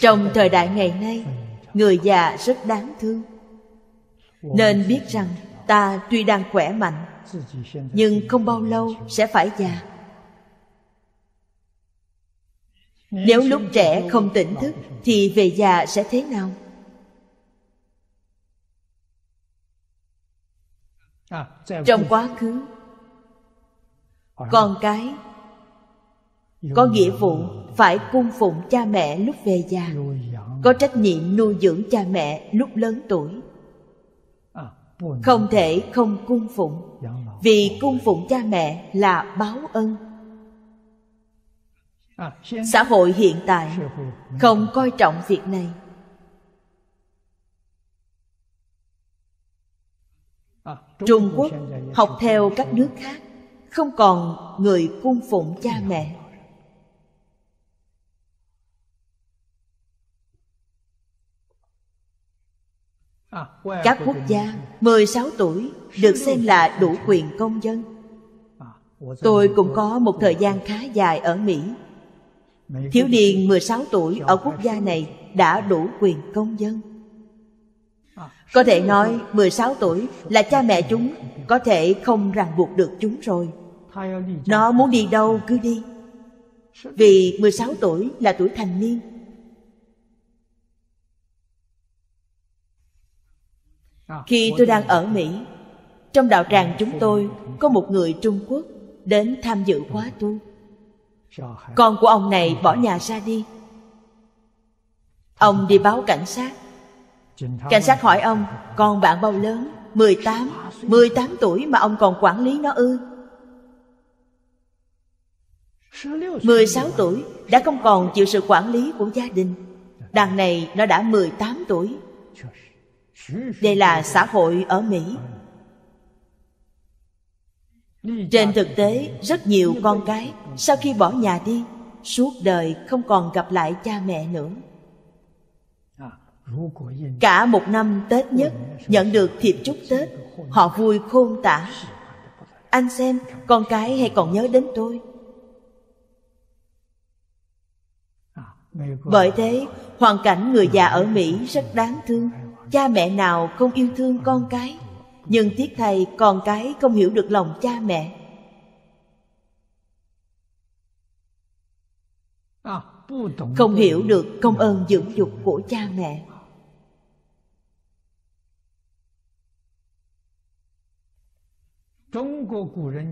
trong thời đại ngày nay người già rất đáng thương nên biết rằng ta tuy đang khỏe mạnh nhưng không bao lâu sẽ phải già nếu lúc trẻ không tỉnh thức thì về già sẽ thế nào trong quá khứ con cái có nghĩa vụ phải cung phụng cha mẹ lúc về già có trách nhiệm nuôi dưỡng cha mẹ lúc lớn tuổi à, không thể không cung phụng vì cung phụng cha mẹ là báo ân à, xã hội hiện tại không coi trọng việc này à, trung quốc học theo các nước khác không còn người cung phụng cha mẹ À, Các quốc gia 16 tuổi được xem là đủ quyền công dân à, Tôi cũng có một thời gian khá dài ở Mỹ Thiếu niên 16 tuổi ở quốc gia này đã đủ quyền công dân à, Có thể nói 16 tuổi là cha mẹ chúng có thể không ràng buộc được chúng rồi Nó muốn đi đâu cứ đi Vì 16 tuổi là tuổi thành niên khi tôi đang ở mỹ trong đạo tràng chúng tôi có một người trung quốc đến tham dự khóa tu con của ông này bỏ nhà ra đi ông đi báo cảnh sát cảnh sát hỏi ông con bạn bao lớn 18 18 tuổi mà ông còn quản lý nó ư 16 tuổi đã không còn chịu sự quản lý của gia đình Đàn này nó đã 18 tuổi đây là xã hội ở mỹ trên thực tế rất nhiều con cái sau khi bỏ nhà đi suốt đời không còn gặp lại cha mẹ nữa cả một năm tết nhất nhận được thiệp chúc tết họ vui khôn tả anh xem con cái hay còn nhớ đến tôi bởi thế hoàn cảnh người già ở mỹ rất đáng thương cha mẹ nào không yêu thương con cái nhưng tiếc thầy con cái không hiểu được lòng cha mẹ không hiểu được công ơn dưỡng dục của cha mẹ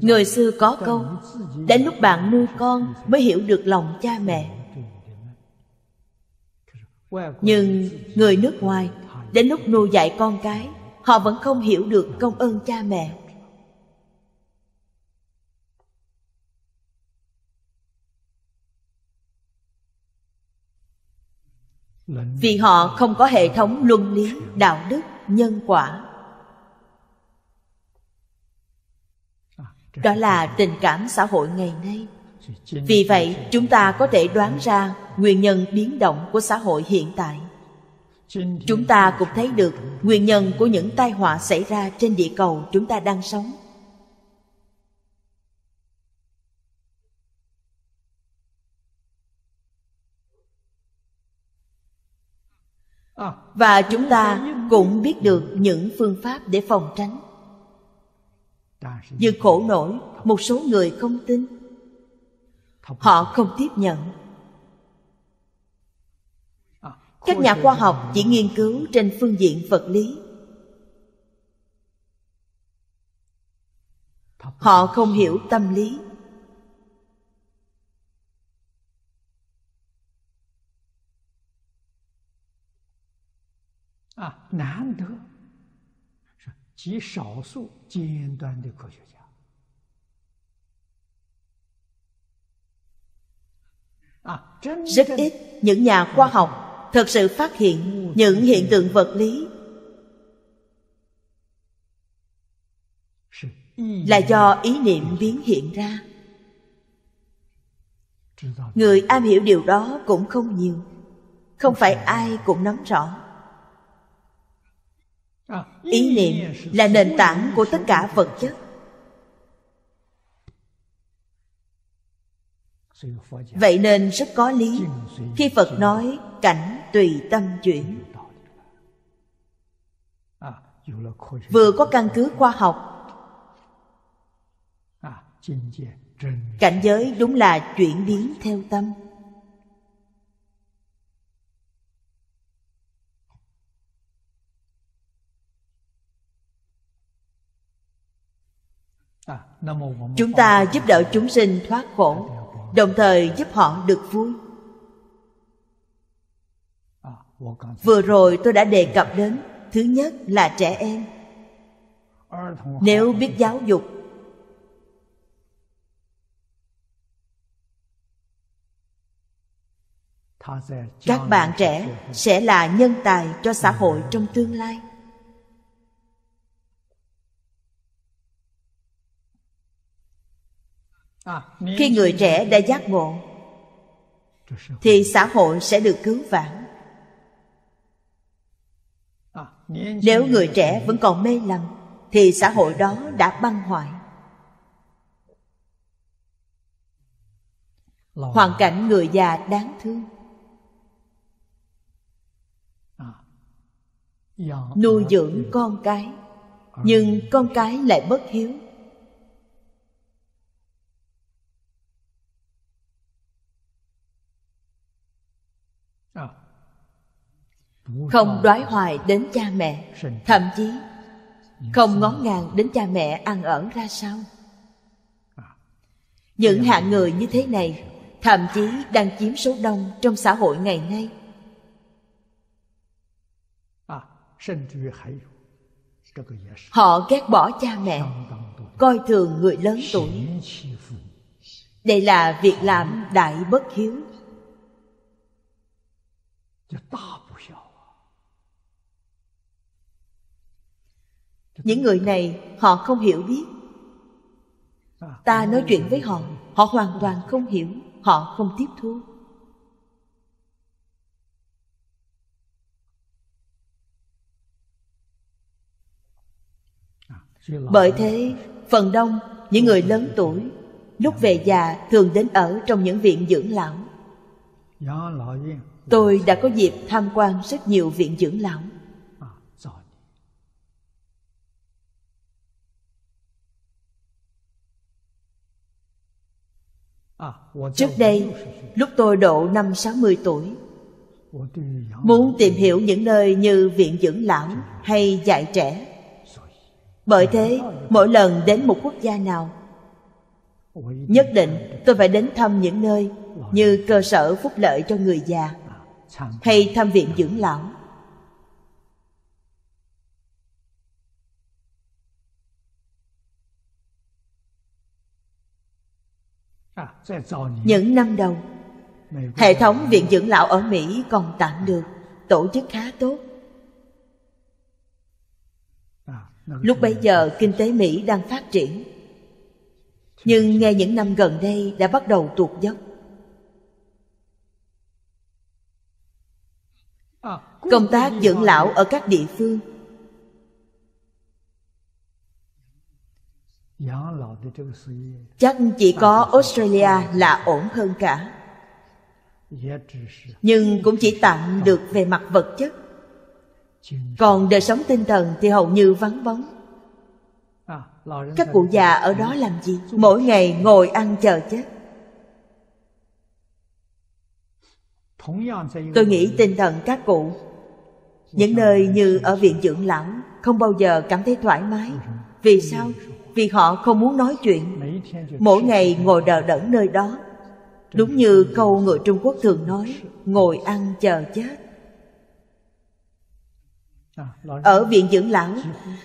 người xưa có câu đến lúc bạn nuôi con mới hiểu được lòng cha mẹ nhưng người nước ngoài Đến lúc nuôi dạy con cái, họ vẫn không hiểu được công ơn cha mẹ. Vì họ không có hệ thống luân lý, đạo đức, nhân quả. Đó là tình cảm xã hội ngày nay. Vì vậy, chúng ta có thể đoán ra nguyên nhân biến động của xã hội hiện tại chúng ta cũng thấy được nguyên nhân của những tai họa xảy ra trên địa cầu chúng ta đang sống và chúng ta cũng biết được những phương pháp để phòng tránh nhưng khổ nổi một số người không tin họ không tiếp nhận các nhà khoa học chỉ nghiên cứu trên phương diện vật lý họ không hiểu tâm lý à, à, rất ít những nhà khoa học thật sự phát hiện những hiện tượng vật lý là do ý niệm biến hiện ra người am hiểu điều đó cũng không nhiều không phải ai cũng nắm rõ ý niệm là nền tảng của tất cả vật chất vậy nên rất có lý khi phật nói cảnh tùy tâm chuyển vừa có căn cứ khoa học cảnh giới đúng là chuyển biến theo tâm chúng ta giúp đỡ chúng sinh thoát khổ đồng thời giúp họ được vui vừa rồi tôi đã đề cập đến thứ nhất là trẻ em nếu biết giáo dục các bạn trẻ sẽ là nhân tài cho xã hội trong tương lai À, khi người trẻ đã giác ngộ thì xã hội sẽ được cứu vãn à, nếu người trẻ vẫn còn mê lầm thì xã hội đó đã băng hoại hoàn cảnh người già đáng thương à, nuôi dưỡng con cái nhưng con cái lại bất hiếu không đoái hoài đến cha mẹ thậm chí không ngó ngàng đến cha mẹ ăn ở ra sao à. những hạng người như thế này thậm chí đang chiếm số đông trong xã hội ngày nay à, họ ghét bỏ cha mẹ coi thường người lớn tuổi đây là việc làm đại bất hiếu những người này họ không hiểu biết ta nói chuyện với họ họ hoàn toàn không hiểu họ không tiếp thu bởi thế phần đông những người lớn tuổi lúc về già thường đến ở trong những viện dưỡng lão tôi đã có dịp tham quan rất nhiều viện dưỡng lão Trước đây, lúc tôi độ năm 60 tuổi, muốn tìm hiểu những nơi như viện dưỡng lão hay dạy trẻ. Bởi thế, mỗi lần đến một quốc gia nào, nhất định tôi phải đến thăm những nơi như cơ sở phúc lợi cho người già hay thăm viện dưỡng lão À, những năm đầu Hệ thống viện dưỡng lão ở Mỹ còn tạm được Tổ chức khá tốt à, Lúc bấy giờ kinh tế Mỹ đang phát triển Nhưng ngay những năm gần đây đã bắt đầu tuột dốc à, Công tác dưỡng lão ở các địa phương chắc chỉ có australia là ổn hơn cả nhưng cũng chỉ tạm được về mặt vật chất còn đời sống tinh thần thì hầu như vắng bóng à, các cụ già ở đó làm gì mỗi ngày ngồi ăn chờ chết tôi nghĩ tinh thần các cụ những nơi như ở viện dưỡng lão không bao giờ cảm thấy thoải mái ừ. vì sao vì họ không muốn nói chuyện mỗi ngày ngồi đờ đẫn nơi đó đúng như câu người trung quốc thường nói ngồi ăn chờ chết ở viện dưỡng lão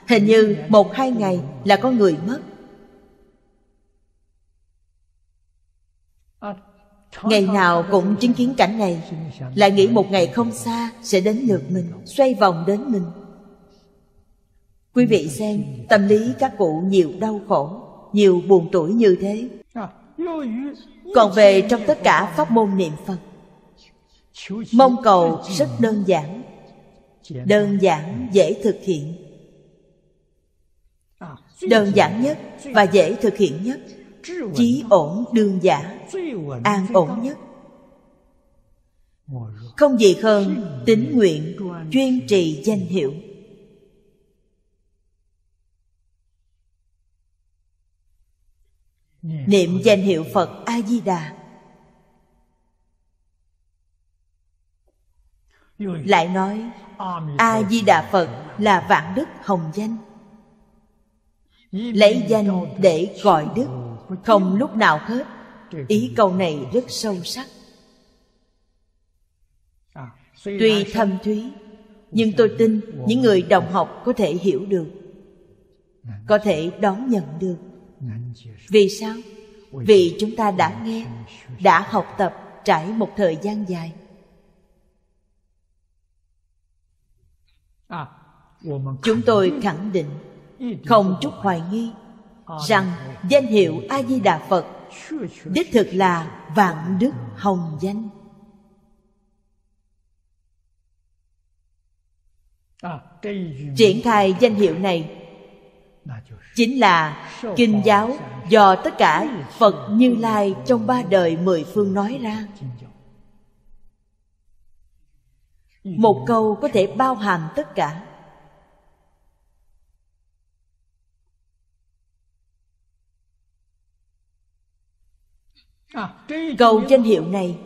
hình như một hai ngày là có người mất ngày nào cũng chứng kiến cảnh này lại nghĩ một ngày không xa sẽ đến lượt mình xoay vòng đến mình Quý vị xem Tâm lý các cụ nhiều đau khổ Nhiều buồn tuổi như thế Còn về trong tất cả pháp môn niệm Phật Mong cầu rất đơn giản Đơn giản dễ thực hiện Đơn giản nhất và dễ thực hiện nhất Chí ổn đương giả An ổn nhất Không gì hơn tính nguyện Chuyên trì danh hiệu niệm danh hiệu phật a di đà lại nói a di đà phật là vạn đức hồng danh lấy danh để gọi đức không lúc nào hết ý câu này rất sâu sắc à, tuy thâm thúy nhưng tôi tin những người đồng học có thể hiểu được à. có thể đón nhận được vì sao vì chúng ta đã nghe đã học tập trải một thời gian dài chúng tôi khẳng định không chút hoài nghi rằng danh hiệu a di đà phật đích thực là vạn đức hồng danh triển khai danh hiệu này chính là kinh giáo do tất cả phật như lai trong ba đời mười phương nói ra một câu có thể bao hàm tất cả câu danh hiệu này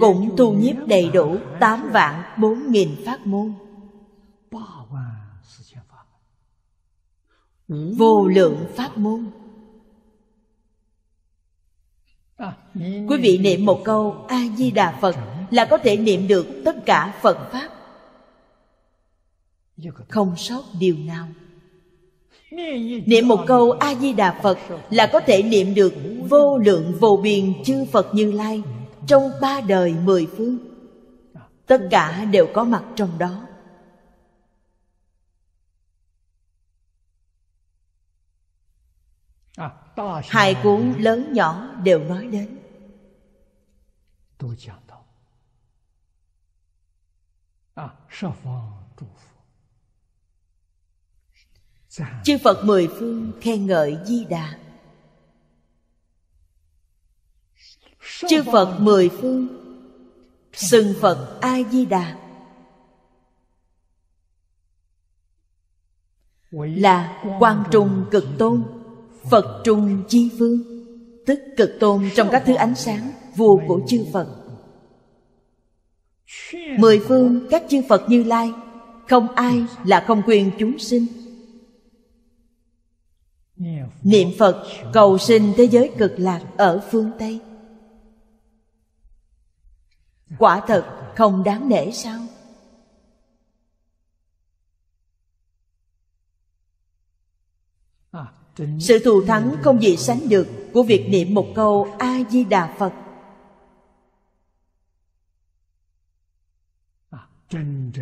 cũng tu nhiếp đầy đủ tám vạn bốn nghìn phát môn vô lượng pháp môn à, quý vị niệm một câu a di đà phật là có thể niệm được tất cả phật pháp không sót điều nào niệm một câu a di đà phật là có thể niệm được vô lượng vô biên chư phật như lai trong ba đời mười phương à. tất cả đều có mặt trong đó hai cuốn lớn nhỏ đều nói đến à, dạ. chư phật mười phương khen ngợi di đà chư phật mười phương sừng phật a di đà là quan trung cực tôn Phật trung chi vương Tức cực tôn trong các thứ ánh sáng Vua của chư Phật Mười phương các chư Phật như lai Không ai là không quyền chúng sinh Niệm Phật cầu sinh thế giới cực lạc ở phương Tây Quả thật không đáng nể sao sự thù thắng không gì sánh được của việc niệm một câu a di đà phật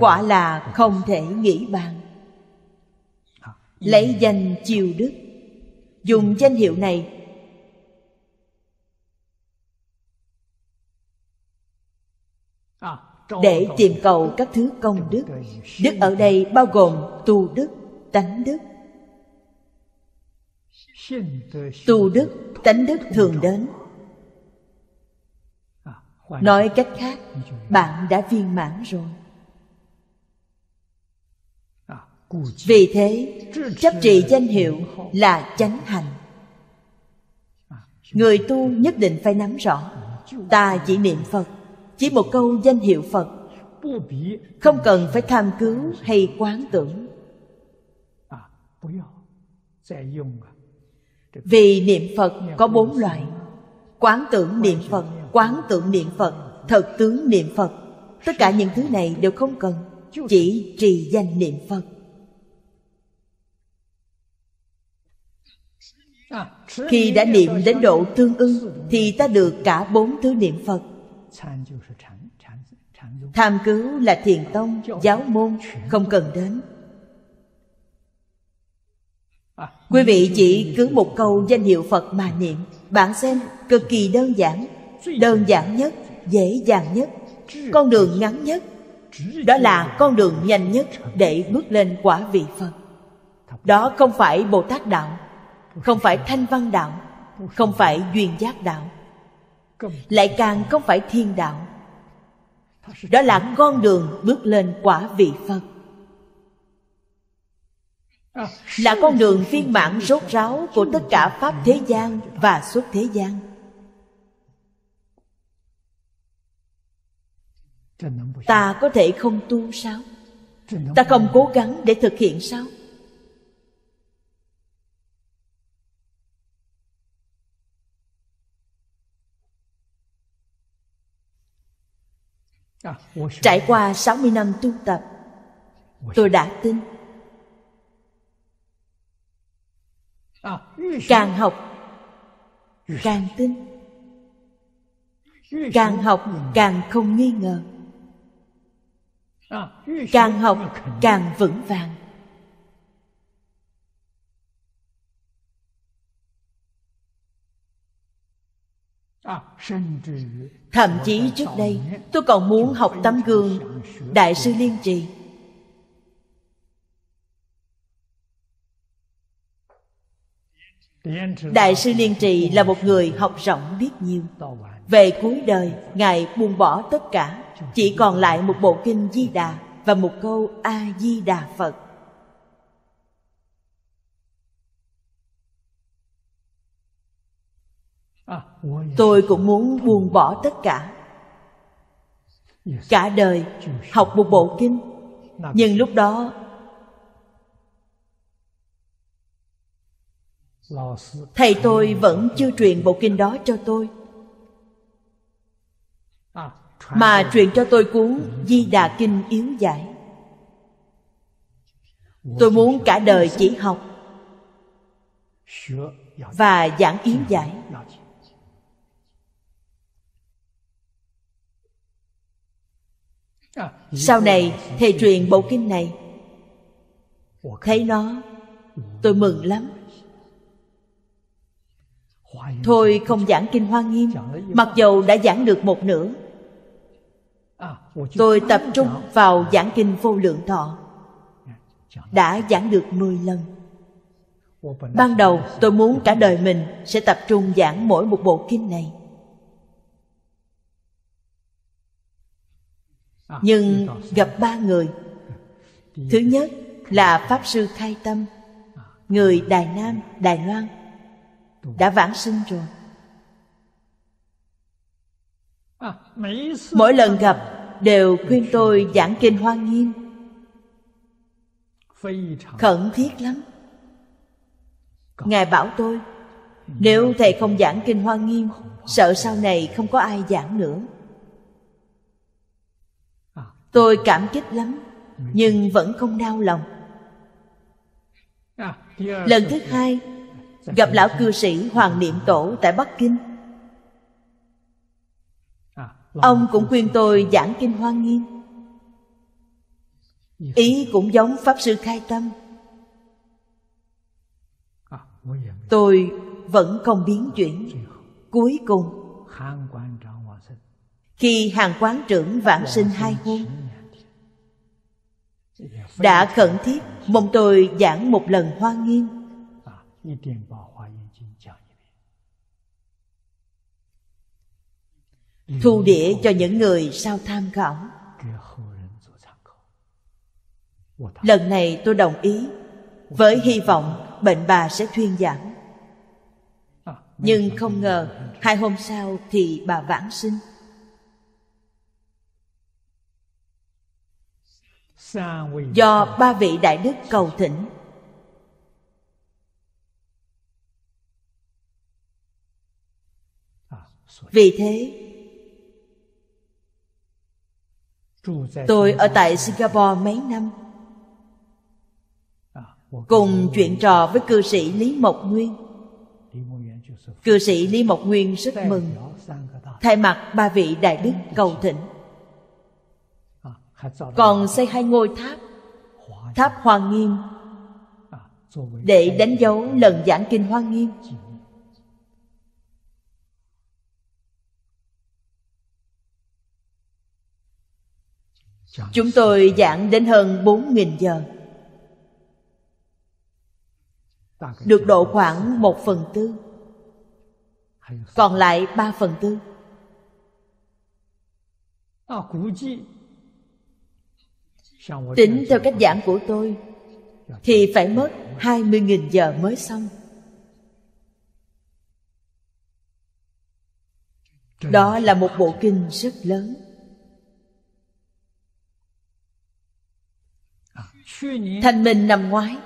quả là không thể nghĩ bàn lấy danh chiêu đức dùng danh hiệu này để tìm cầu các thứ công đức đức ở đây bao gồm tu đức tánh đức tu đức tánh đức thường đến nói cách khác bạn đã viên mãn rồi vì thế chấp trì danh hiệu là chánh hành người tu nhất định phải nắm rõ ta chỉ niệm phật chỉ một câu danh hiệu phật không cần phải tham cứu hay quán tưởng vì niệm phật có bốn loại quán tưởng niệm phật quán tưởng niệm phật thật tướng niệm phật tất cả những thứ này đều không cần chỉ trì danh niệm phật khi đã niệm đến độ tương ưng thì ta được cả bốn thứ niệm phật tham cứu là thiền tông giáo môn không cần đến Quý vị chỉ cứ một câu danh hiệu Phật mà niệm Bạn xem cực kỳ đơn giản Đơn giản nhất, dễ dàng nhất Con đường ngắn nhất Đó là con đường nhanh nhất để bước lên quả vị Phật Đó không phải Bồ Tát Đạo Không phải Thanh Văn Đạo Không phải Duyên Giác Đạo Lại càng không phải Thiên Đạo Đó là con đường bước lên quả vị Phật là con đường viên mãn rốt ráo của tất cả pháp thế gian và xuất thế gian ta có thể không tu sao ta không cố gắng để thực hiện sao trải qua 60 năm tu tập tôi đã tin Ờ, càng học càng tin càng học càng không nghi ngờ ờ, càng học càng vững vàng ờ, thậm chí trước đây tôi còn muốn học tấm gương đại sư liên trì đại sư liên trì là một người học rộng biết nhiều về cuối đời ngài buông bỏ tất cả chỉ còn lại một bộ kinh di đà và một câu a di đà phật tôi cũng muốn buông bỏ tất cả cả đời học một bộ kinh nhưng lúc đó Thầy tôi vẫn chưa truyền bộ kinh đó cho tôi Mà truyền cho tôi cuốn Di Đà Kinh Yếu Giải Tôi muốn cả đời chỉ học Và giảng Yếu Giải Sau này thầy truyền bộ kinh này Thấy nó Tôi mừng lắm Thôi không giảng Kinh Hoa Nghiêm Mặc dầu đã giảng được một nửa Tôi tập trung vào giảng Kinh Vô Lượng Thọ Đã giảng được 10 lần Ban đầu tôi muốn cả đời mình Sẽ tập trung giảng mỗi một bộ kinh này Nhưng gặp ba người Thứ nhất là Pháp Sư Khai Tâm Người Đài Nam, Đài Loan đã vãng sinh rồi mỗi lần gặp đều khuyên tôi giảng kinh hoa nghiêm khẩn thiết lắm ngài bảo tôi nếu thầy không giảng kinh hoa nghiêm sợ sau này không có ai giảng nữa tôi cảm kích lắm nhưng vẫn không đau lòng lần thứ hai gặp lão cư sĩ hoàng niệm tổ tại bắc kinh à, ông cũng khuyên tôi giảng kinh hoa nghiêm ý cũng giống pháp sư khai tâm à, tôi vẫn không biến chuyển cuối cùng khi hàng quán trưởng vãng sinh hai hôn đã khẩn thiết mong tôi giảng một lần hoa nghiêm 一定把《华严经》讲一遍，thu đĩa cho những người sau tham khảo. Lần này tôi đồng ý với hy vọng bệnh bà sẽ thuyên giảm. À, Nhưng không ngờ hai hôm sau thì bà vãng sinh. Do ba vị đại đức cầu thỉnh Vì thế Tôi ở tại Singapore mấy năm Cùng chuyện trò với cư sĩ Lý Mộc Nguyên Cư sĩ Lý Mộc Nguyên rất mừng Thay mặt ba vị đại đức cầu thỉnh Còn xây hai ngôi tháp Tháp Hoa Nghiêm Để đánh dấu lần giảng kinh Hoa Nghiêm Chúng tôi giảng đến hơn 4.000 giờ Được độ khoảng 1 phần tư Còn lại 3 phần tư Tính theo cách giảng của tôi Thì phải mất 20.000 giờ mới xong Đó là một bộ kinh rất lớn Thanh minh năm ngoái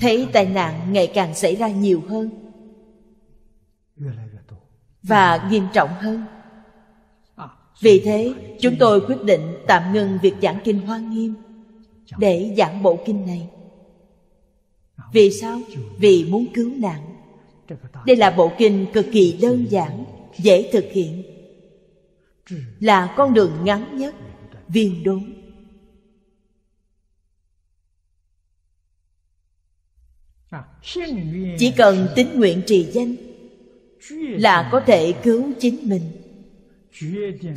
Thấy tai nạn ngày càng xảy ra nhiều hơn Và nghiêm trọng hơn à, Vì thế chúng tôi quyết định tạm ngừng việc giảng kinh Hoa Nghiêm Để giảng bộ kinh này Vì sao? Vì muốn cứu nạn Đây là bộ kinh cực kỳ đơn giản dễ thực hiện là con đường ngắn nhất viên đốn chỉ cần tín nguyện trì danh là có thể cứu chính mình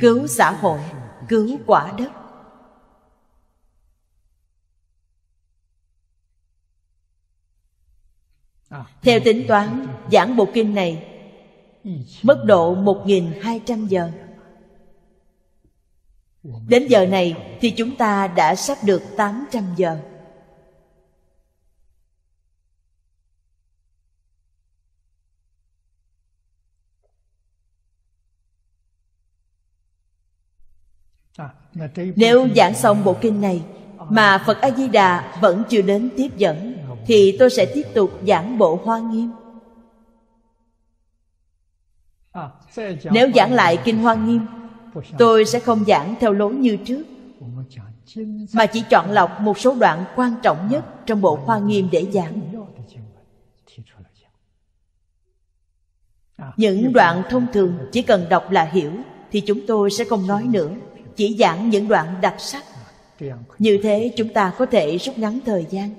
cứu xã hội cứu quả đất theo tính toán giảng bộ kinh này mức độ 1.200 giờ Đến giờ này thì chúng ta đã sắp được 800 giờ Nếu giảng xong bộ kinh này mà Phật A Di Đà vẫn chưa đến tiếp dẫn thì tôi sẽ tiếp tục giảng bộ Hoa Nghiêm nếu giảng lại kinh hoa nghiêm tôi sẽ không giảng theo lối như trước mà chỉ chọn lọc một số đoạn quan trọng nhất trong bộ hoa nghiêm để giảng những đoạn thông thường chỉ cần đọc là hiểu thì chúng tôi sẽ không nói nữa chỉ giảng những đoạn đặc sắc như thế chúng ta có thể rút ngắn thời gian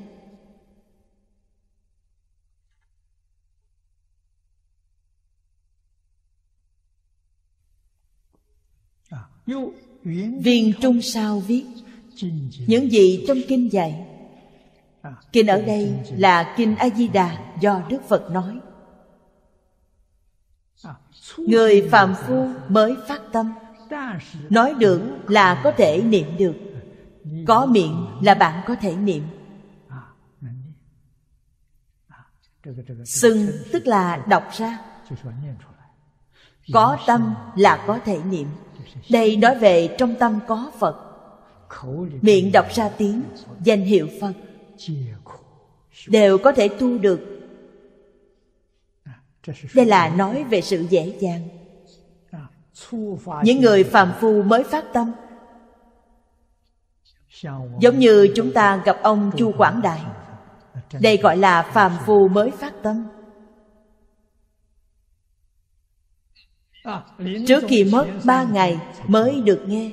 Viên Trung Sao viết Những gì trong kinh dạy Kinh ở đây là Kinh A-di-đà do Đức Phật nói Người phàm phu mới phát tâm Nói được là có thể niệm được Có miệng là bạn có thể niệm sưng tức là đọc ra Có tâm là có thể niệm đây nói về trong tâm có phật miệng đọc ra tiếng danh hiệu phật đều có thể tu được đây là nói về sự dễ dàng những người phàm phu mới phát tâm giống như chúng ta gặp ông chu quảng đại đây gọi là phàm phu mới phát tâm À, trước khi mất ba ngày mới được nghe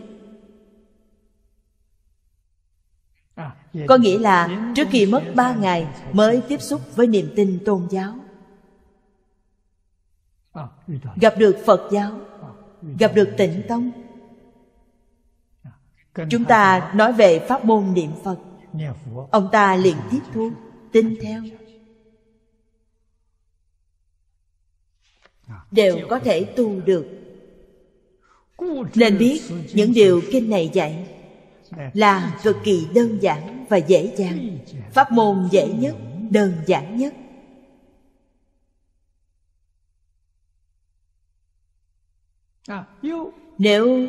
à, Có nghĩa là trước khi mất ba ngày mới tiếp xúc với niềm tin tôn giáo à, Gặp được Phật giáo Gặp được tịnh tông Chúng ta nói về pháp môn niệm Phật Ông ta liền tiếp thu, tin theo đều có thể tu được nên biết những điều kinh này dạy là cực kỳ đơn giản và dễ dàng pháp môn dễ nhất đơn giản nhất nếu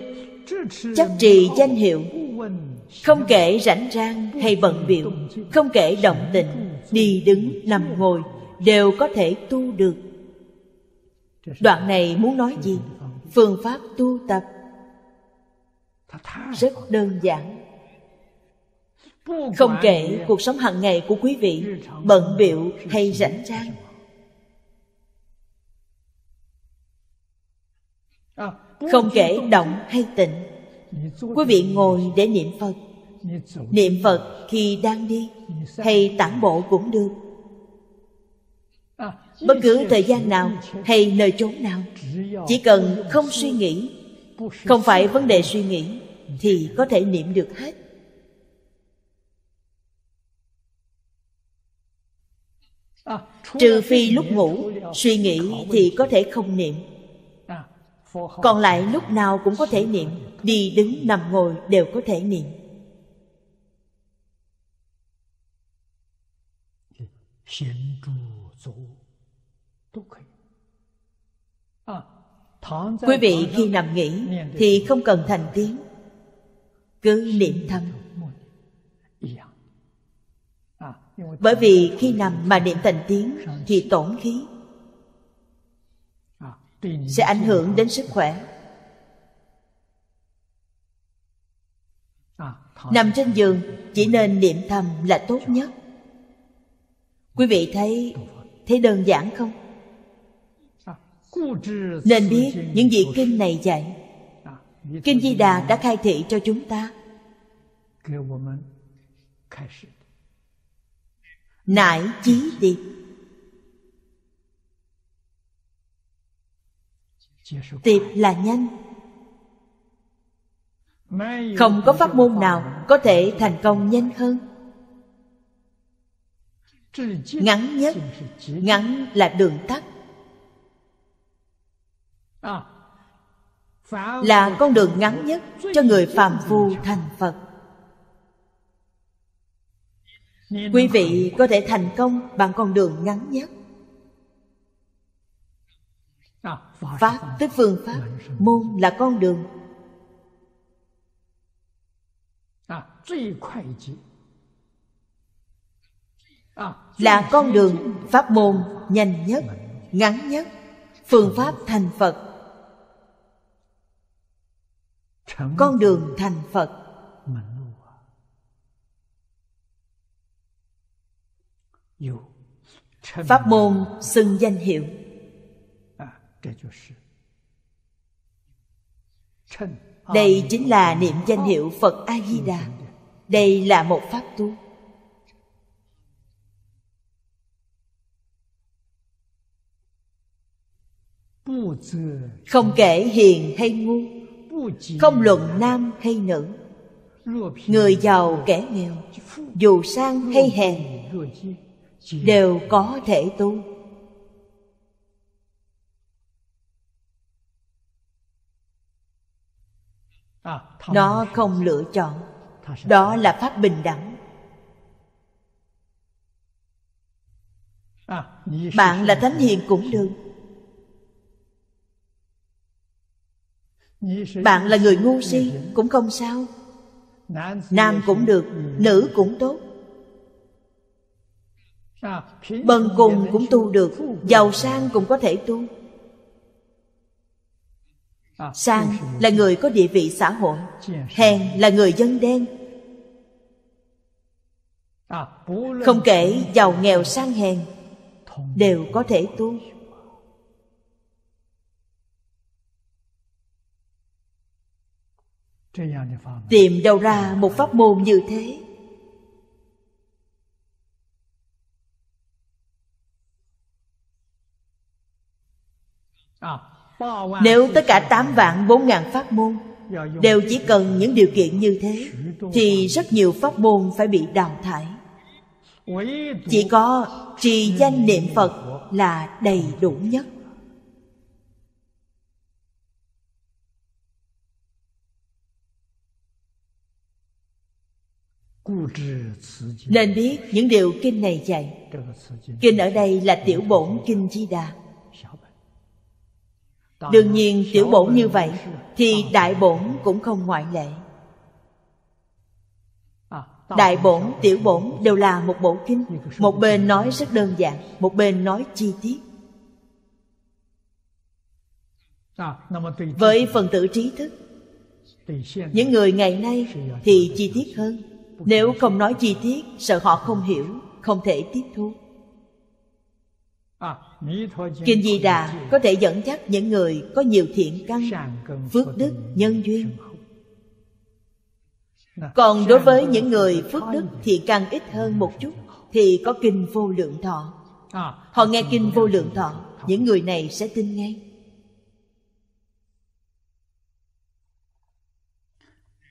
chấp trì danh hiệu không kể rảnh rang hay bận biểu không kể động tĩnh đi đứng nằm ngồi đều có thể tu được đoạn này muốn nói gì phương pháp tu tập rất đơn giản không kể cuộc sống hàng ngày của quý vị bận biệu hay rảnh rang không kể động hay tịnh quý vị ngồi để niệm phật niệm phật khi đang đi hay tản bộ cũng được bất cứ thời gian nào hay nơi chốn nào chỉ cần không suy nghĩ không phải vấn đề suy nghĩ thì có thể niệm được hết trừ phi lúc ngủ suy nghĩ thì có thể không niệm còn lại lúc nào cũng có thể niệm đi đứng nằm ngồi đều có thể niệm Hãy Quý vị khi nằm nghỉ thì không cần thành tiếng Cứ niệm thầm Bởi vì khi nằm mà niệm thành tiếng thì tổn khí Sẽ ảnh hưởng đến sức khỏe Nằm trên giường chỉ nên niệm thầm là tốt nhất Quý vị thấy thấy đơn giản không? nên biết những gì kinh này dạy kinh di đà đã khai thị cho chúng ta nải chí điệp tiệp là nhanh không có pháp môn nào có thể thành công nhanh hơn ngắn nhất ngắn là đường tắt À, là con đường ngắn nhất cho người phàm phu thành phật quý vị có thể thành công bằng con đường ngắn nhất à, pháp tức phương pháp môn là con đường à, là con đường pháp môn nhanh nhất ngắn nhất phương pháp thành phật con đường thành phật pháp môn xưng danh hiệu à, đây chính là niệm danh hiệu phật a di đà đây là một pháp tu không kể hiền hay ngu không luận nam hay nữ người giàu kẻ nghèo dù sang hay hèn đều có thể tu nó không lựa chọn đó là pháp bình đẳng bạn là thánh hiền cũng được bạn là người ngu si cũng không sao nam cũng được nữ cũng tốt bần cùng cũng tu được giàu sang cũng có thể tu sang là người có địa vị xã hội hèn là người dân đen không kể giàu nghèo sang hèn đều có thể tu tìm đâu ra một pháp môn như thế à, nếu tất cả tám vạn bốn ngàn pháp môn đều chỉ cần những điều kiện như thế thì rất nhiều pháp môn phải bị đào thải chỉ có trì danh niệm phật là đầy đủ nhất Nên biết những điều kinh này dạy Kinh ở đây là tiểu bổn kinh Di Đà Đương nhiên tiểu bổn như vậy Thì đại bổn cũng không ngoại lệ Đại bổn, tiểu bổn đều là một bộ kinh Một bên nói rất đơn giản Một bên nói chi tiết à, Với phần tử trí thức Những người ngày nay thì chi tiết hơn nếu không nói chi tiết sợ họ không hiểu không thể tiếp thu à, kinh di đà có thể dẫn dắt những người có nhiều thiện căn phước đức nhân duyên còn đối với những người phước đức thiện căn ít hơn một chút thì có kinh vô lượng thọ à, họ nghe kinh vô lượng thọ những người này sẽ tin ngay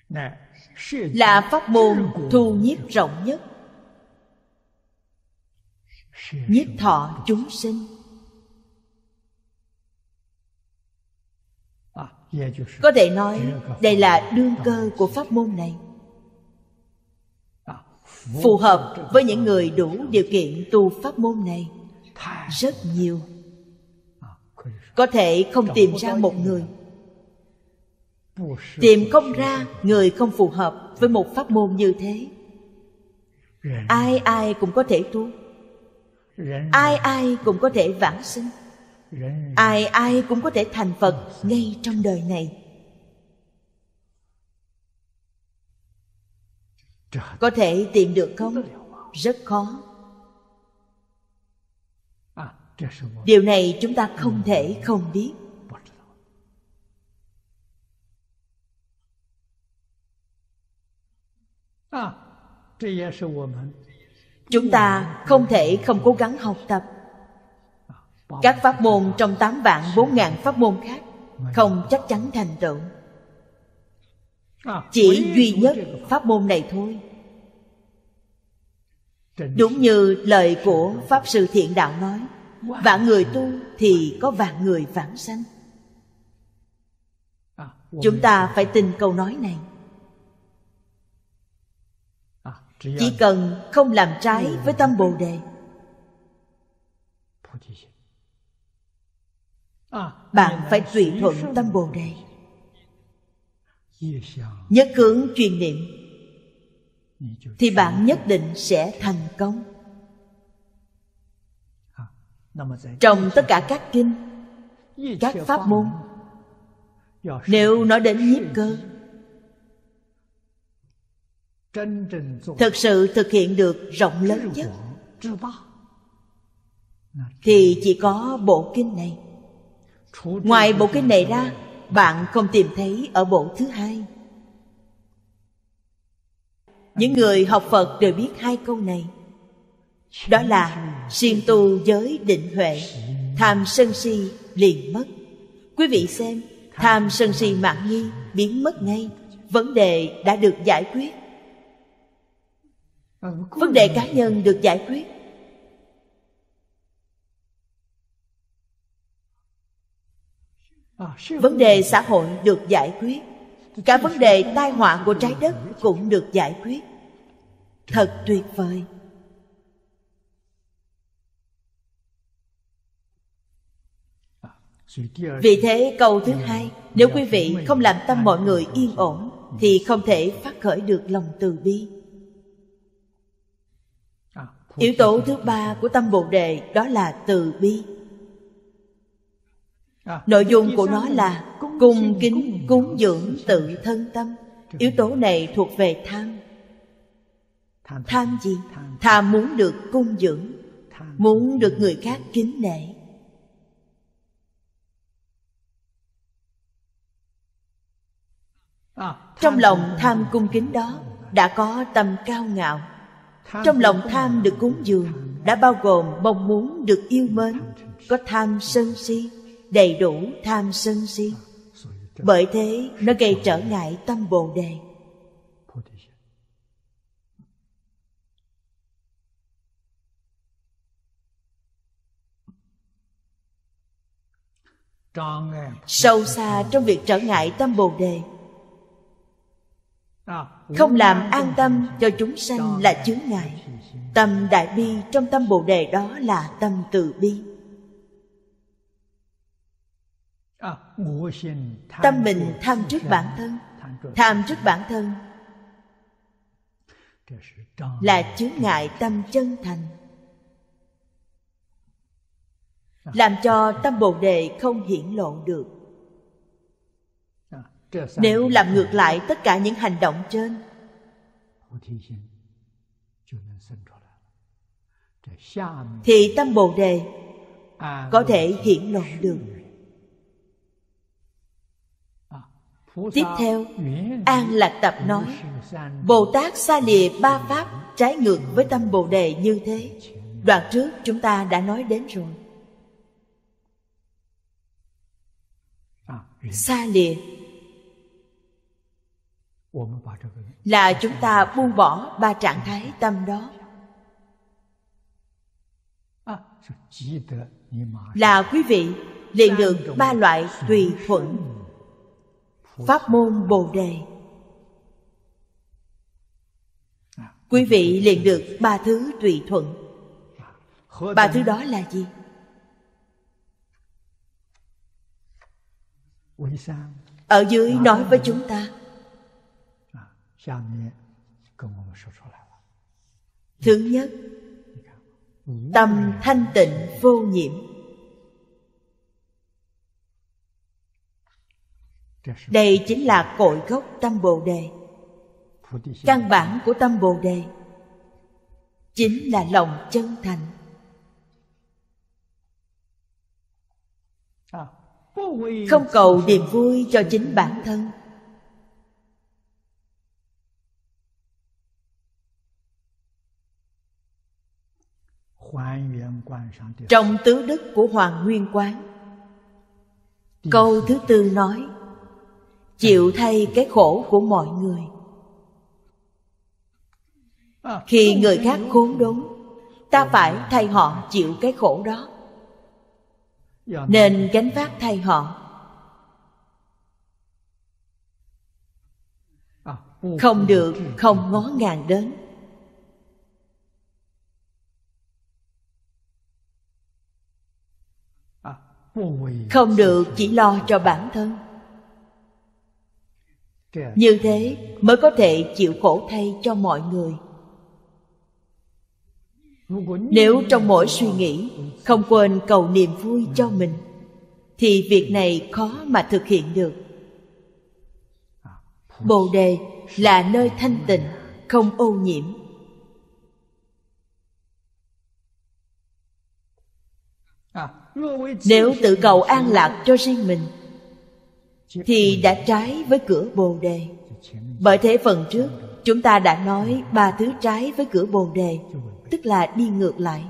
nè là pháp môn thu nhiếp rộng nhất nhiếp thọ chúng sinh có thể nói đây là đương cơ của pháp môn này phù hợp với những người đủ điều kiện tu pháp môn này rất nhiều có thể không tìm ra một người tìm không ra người không phù hợp với một pháp môn như thế ai ai cũng có thể tu ai ai cũng có thể vãng sinh ai ai cũng có thể thành phật ngay trong đời này có thể tìm được không rất khó à, điều này chúng ta không ừ. thể không biết chúng ta không thể không cố gắng học tập các pháp môn trong tám vạn bốn ngàn pháp môn khác không chắc chắn thành tựu à, chỉ duy nhất pháp môn này thôi đúng như lời của pháp sư thiện đạo nói vạn người tu thì có vạn người vãng sanh à, chúng ta phải tin câu nói này chỉ cần không làm trái với tâm bồ đề à, bạn phải tùy thuận tâm bồ đề nhất hướng truyền niệm thì bạn nhất định sẽ thành công à, trong tất cả các kinh các pháp môn nếu nói đến nhiếp cơ thực sự thực hiện được rộng lớn nhất thì chỉ có bộ kinh này ngoài bộ kinh này ra bạn không tìm thấy ở bộ thứ hai những người học phật đều biết hai câu này đó là siêng tu giới định huệ tham sân si liền mất quý vị xem tham sân si mạng nghi biến mất ngay vấn đề đã được giải quyết vấn đề cá nhân được giải quyết vấn đề xã hội được giải quyết cả vấn đề tai họa của trái đất cũng được giải quyết thật tuyệt vời vì thế câu thứ hai nếu quý vị không làm tâm mọi người yên ổn thì không thể phát khởi được lòng từ bi Yếu tố thứ ba của tâm Bồ Đề đó là từ bi Nội dung của nó là cung kính cúng dưỡng tự thân tâm Yếu tố này thuộc về tham Tham gì? Tham muốn được cung dưỡng Muốn được người khác kính nể Trong lòng tham cung kính đó Đã có tâm cao ngạo trong lòng tham được cúng dường đã bao gồm mong muốn được yêu mến có tham sân si đầy đủ tham sân si bởi thế nó gây trở ngại tâm bồ đề sâu xa trong việc trở ngại tâm bồ đề không làm an tâm cho chúng sanh là chướng ngại tâm đại bi trong tâm bồ đề đó là tâm từ bi tâm mình tham trước bản thân tham trước bản thân là chướng ngại tâm chân thành làm cho tâm bồ đề không hiển lộ được nếu làm ngược lại tất cả những hành động trên thì tâm bồ đề à, có thể hiển lộ được à, tiếp theo an lạc tập nói bồ tát xa lìa ba pháp trái ngược với tâm bồ đề như thế đoạn trước chúng ta đã nói đến rồi xa à, lìa là chúng ta buông bỏ ba trạng thái tâm đó là quý vị liền được ba loại tùy thuận pháp môn bồ đề quý vị liền được ba thứ tùy thuận ba thứ đó là gì ở dưới nói với chúng ta Thứ nhất Tâm thanh tịnh vô nhiễm Đây chính là cội gốc tâm Bồ Đề Căn bản của tâm Bồ Đề Chính là lòng chân thành à, Không cầu niềm vui cho chính bản thân trong tứ đức của hoàng nguyên quán câu thứ tư nói chịu thay cái khổ của mọi người à, khi người khác khốn đốn ta phải thay họ chịu cái khổ đó nên gánh vác thay họ à, không được không ngó ngàng đến không được chỉ lo cho bản thân như thế mới có thể chịu khổ thay cho mọi người nếu trong mỗi suy nghĩ không quên cầu niềm vui cho mình thì việc này khó mà thực hiện được bồ đề là nơi thanh tịnh không ô nhiễm nếu tự cầu an lạc cho riêng mình thì đã trái với cửa bồ đề bởi thế phần trước chúng ta đã nói ba thứ trái với cửa bồ đề tức là đi ngược lại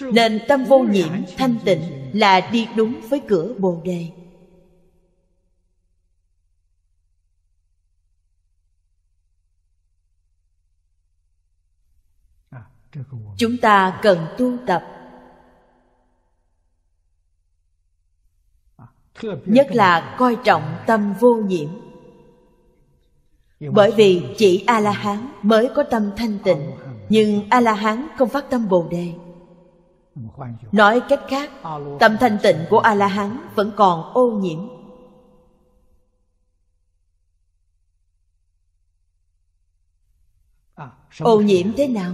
nên tâm vô nhiễm thanh tịnh là đi đúng với cửa bồ đề chúng ta cần tu tập nhất là coi trọng tâm vô nhiễm bởi vì chỉ a la hán mới có tâm thanh tịnh nhưng a la hán không phát tâm bồ đề nói cách khác tâm thanh tịnh của a la hán vẫn còn ô nhiễm ô nhiễm thế nào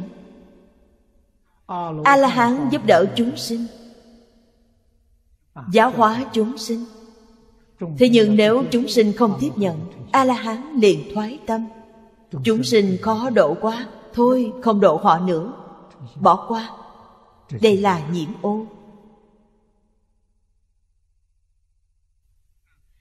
a la hán giúp đỡ chúng sinh giáo hóa chúng sinh thế nhưng nếu chúng sinh không tiếp nhận a la hán liền thoái tâm chúng sinh khó độ quá thôi không độ họ nữa bỏ qua đây là nhiễm ô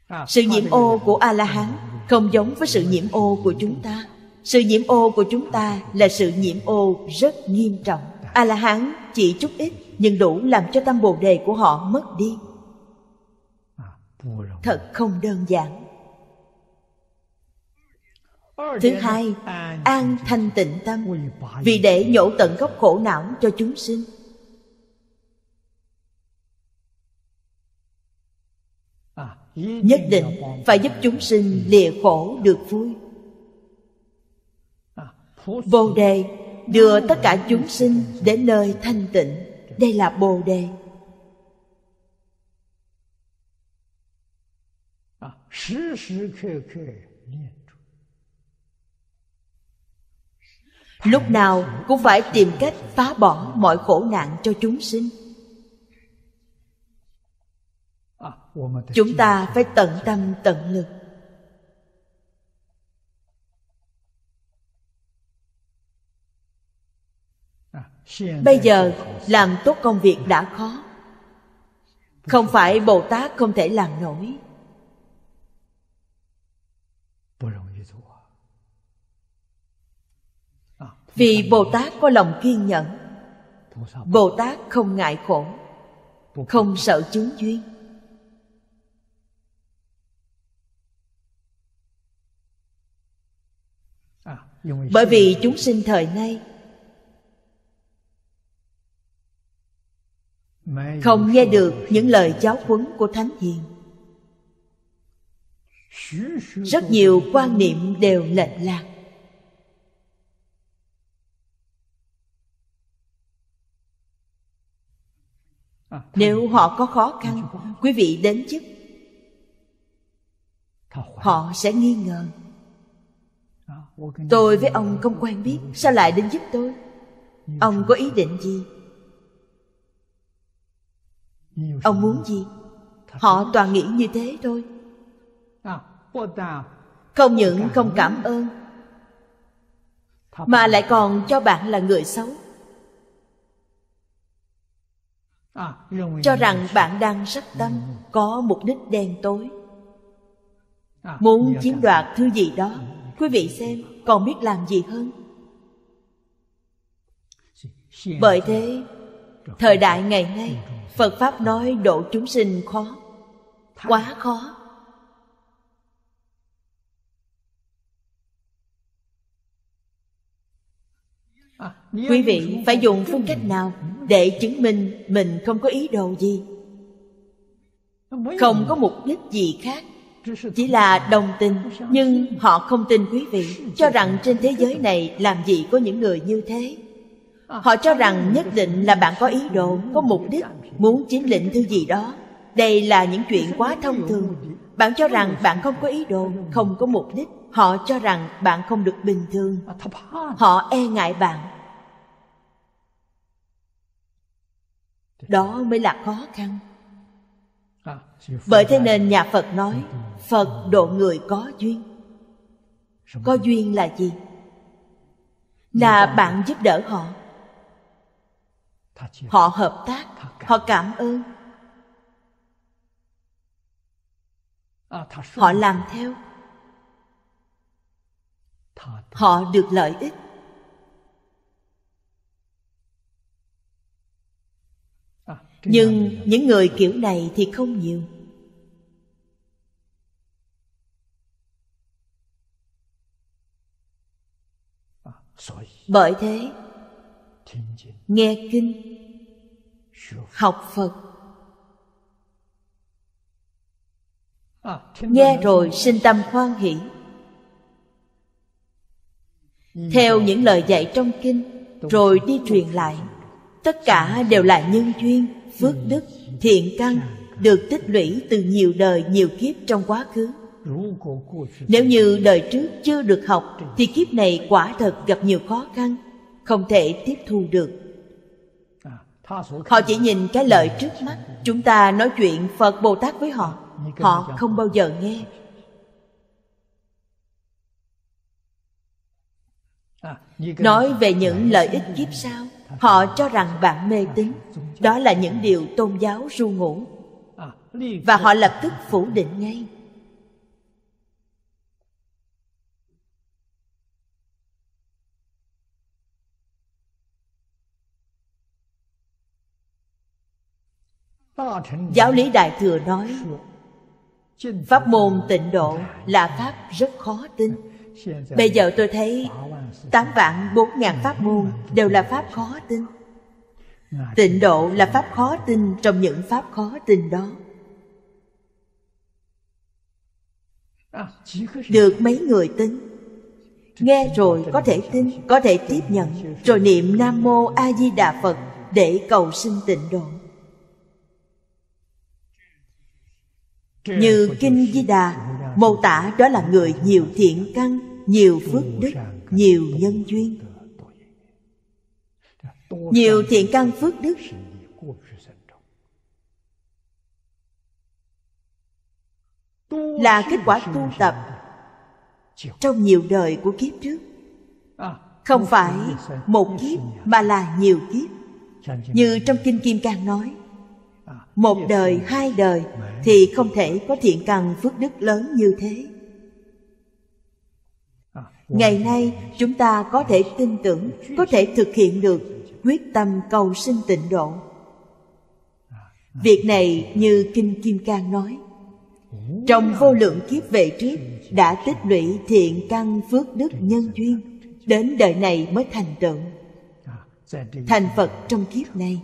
à, sự nhiễm ô của a la hán không giống với sự nhiễm ô của chúng ta sự nhiễm ô của chúng ta là sự nhiễm ô rất nghiêm trọng a la hán chỉ chút ít nhưng đủ làm cho tâm bồ đề của họ mất đi thật không đơn giản thứ hai an thanh tịnh tâm vì để nhổ tận gốc khổ não cho chúng sinh nhất định phải giúp chúng sinh lìa khổ được vui bồ đề đưa tất cả chúng sinh đến nơi thanh tịnh đây là bồ đề lúc nào cũng phải tìm cách phá bỏ mọi khổ nạn cho chúng sinh. Chúng ta phải tận tâm tận lực. Bây giờ làm tốt công việc đã khó Không phải Bồ Tát không thể làm nổi vì bồ tát có lòng kiên nhẫn bồ tát không ngại khổ không sợ chúng duyên bởi vì chúng sinh thời nay không nghe được những lời giáo huấn của thánh hiền rất nhiều quan niệm đều lệch lạc Nếu họ có khó khăn Quý vị đến giúp Họ sẽ nghi ngờ Tôi với ông không quen biết Sao lại đến giúp tôi Ông có ý định gì Ông muốn gì Họ toàn nghĩ như thế thôi Không những không cảm ơn Mà lại còn cho bạn là người xấu À, cho rằng bạn đang sắc tâm ừ. có mục đích đen tối à, muốn chiếm đoạt thứ gì đó ừ. quý vị xem còn biết làm gì hơn bởi thế thời đại ngày nay phật pháp nói độ chúng sinh khó quá khó quý vị phải dùng phương cách nào để chứng minh mình không có ý đồ gì không có mục đích gì khác chỉ là đồng tình nhưng họ không tin quý vị cho rằng trên thế giới này làm gì có những người như thế họ cho rằng nhất định là bạn có ý đồ có mục đích muốn chiếm lĩnh thứ gì đó đây là những chuyện quá thông thường bạn cho rằng bạn không có ý đồ không có mục đích họ cho rằng bạn không được bình thường họ e ngại bạn đó mới là khó khăn à, bởi thế nên nhà phật nói phật độ người có duyên có duyên là gì là bạn giúp đỡ họ họ hợp tác họ cảm ơn à, họ làm theo họ được lợi ích nhưng những người kiểu này thì không nhiều bởi thế nghe kinh học phật nghe rồi sinh tâm hoan hỷ theo những lời dạy trong kinh rồi đi truyền lại tất cả đều là nhân duyên phước đức thiện căn được tích lũy từ nhiều đời nhiều kiếp trong quá khứ nếu như đời trước chưa được học thì kiếp này quả thật gặp nhiều khó khăn không thể tiếp thu được họ chỉ nhìn cái lợi trước mắt chúng ta nói chuyện phật bồ tát với họ họ không bao giờ nghe nói về những lợi ích kiếp sau họ cho rằng bạn mê tín đó là những điều tôn giáo ru ngủ và họ lập tức phủ định ngay giáo lý đại thừa nói pháp môn tịnh độ là pháp rất khó tin Bây giờ tôi thấy tám vạn bốn ngàn pháp môn đều là pháp khó tin Tịnh độ là pháp khó tin trong những pháp khó tin đó Được mấy người tin Nghe rồi có thể tin, có thể tiếp nhận Rồi niệm Nam Mô A Di Đà Phật Để cầu sinh tịnh độ Như Kinh Di Đà mô tả đó là người nhiều thiện căn nhiều phước đức nhiều nhân duyên nhiều thiện căn phước đức là kết quả tu tập trong nhiều đời của kiếp trước không phải một kiếp mà là nhiều kiếp như trong kinh kim cang nói một đời hai đời thì không thể có thiện căn phước đức lớn như thế ngày nay chúng ta có thể tin tưởng có thể thực hiện được quyết tâm cầu sinh tịnh độ việc này như kinh kim cang nói trong vô lượng kiếp về trước đã tích lũy thiện căn phước đức nhân duyên đến đời này mới thành tựu thành phật trong kiếp này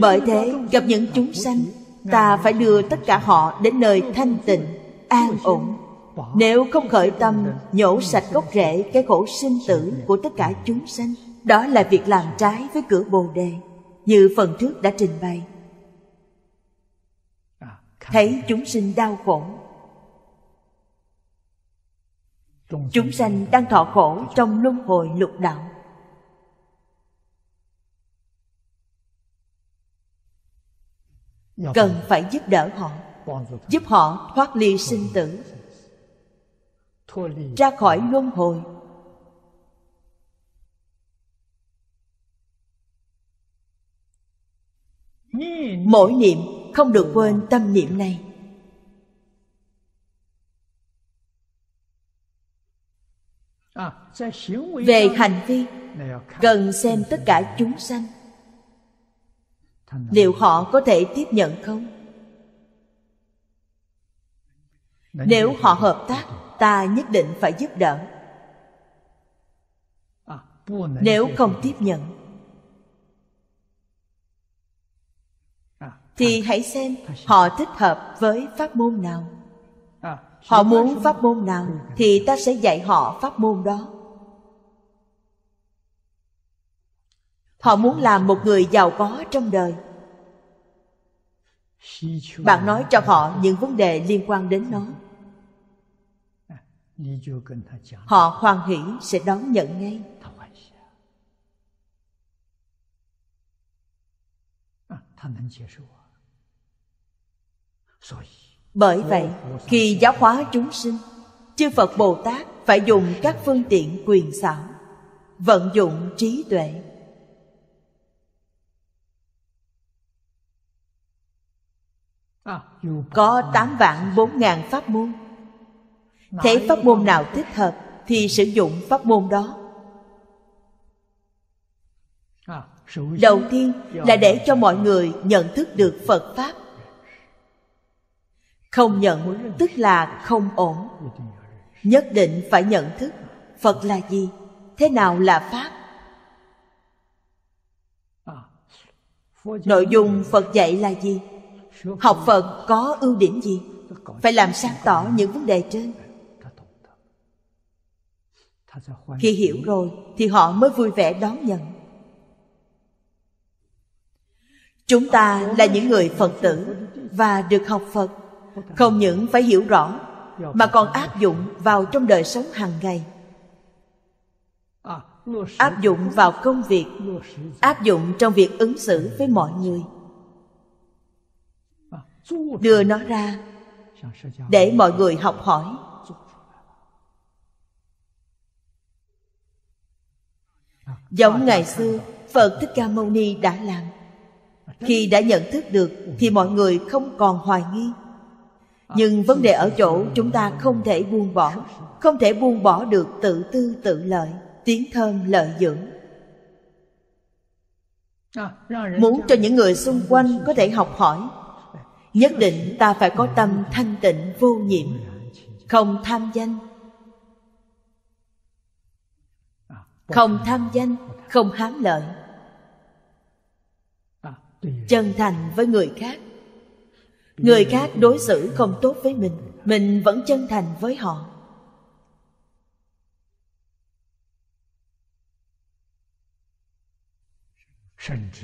bởi thế gặp những chúng sanh ta phải đưa tất cả họ đến nơi thanh tịnh an ổn nếu không khởi tâm nhổ sạch gốc rễ cái khổ sinh tử của tất cả chúng sanh đó là việc làm trái với cửa bồ đề như phần trước đã trình bày thấy chúng sinh đau khổ chúng sanh đang thọ khổ trong luân hồi lục đạo cần phải giúp đỡ họ giúp họ thoát ly sinh tử ra khỏi luân hồi mỗi niệm không được quên tâm niệm này à, về hành vi cần xem tất cả chúng sanh liệu họ có thể tiếp nhận không nếu họ hợp tác ta nhất định phải giúp đỡ à, nếu không tiếp nhận à, thì hãy xem họ thích hợp với pháp môn nào à, họ muốn pháp môn nào thì ta sẽ dạy họ pháp môn đó Họ muốn làm một người giàu có trong đời Bạn nói cho họ những vấn đề liên quan đến nó Họ hoan hỷ sẽ đón nhận ngay Bởi vậy, khi giáo hóa chúng sinh, chư Phật Bồ Tát phải dùng các phương tiện quyền xảo, vận dụng trí tuệ À, có 8 vạn 4 ngàn pháp môn Thế pháp môn nào thích hợp thì sử dụng pháp môn đó à, Đầu tiên là để cho mọi người nhận thức được Phật Pháp Không nhận tức là không ổn Nhất định phải nhận thức Phật là gì? Thế nào là Pháp? À, Nội dung Phật dạy là gì? học phật có ưu điểm gì phải làm sáng tỏ những vấn đề trên khi hiểu rồi thì họ mới vui vẻ đón nhận chúng ta là những người phật tử và được học phật không những phải hiểu rõ mà còn áp dụng vào trong đời sống hàng ngày áp dụng vào công việc áp dụng trong việc ứng xử với mọi người đưa nó ra để mọi người học hỏi giống ngày xưa phật thích ca mâu ni đã làm khi đã nhận thức được thì mọi người không còn hoài nghi nhưng vấn đề ở chỗ chúng ta không thể buông bỏ không thể buông bỏ được tự tư tự lợi tiếng thơm lợi dưỡng muốn cho những người xung quanh có thể học hỏi nhất định ta phải có tâm thanh tịnh vô nhiễm không tham danh không tham danh không hám lợi chân thành với người khác người khác đối xử không tốt với mình mình vẫn chân thành với họ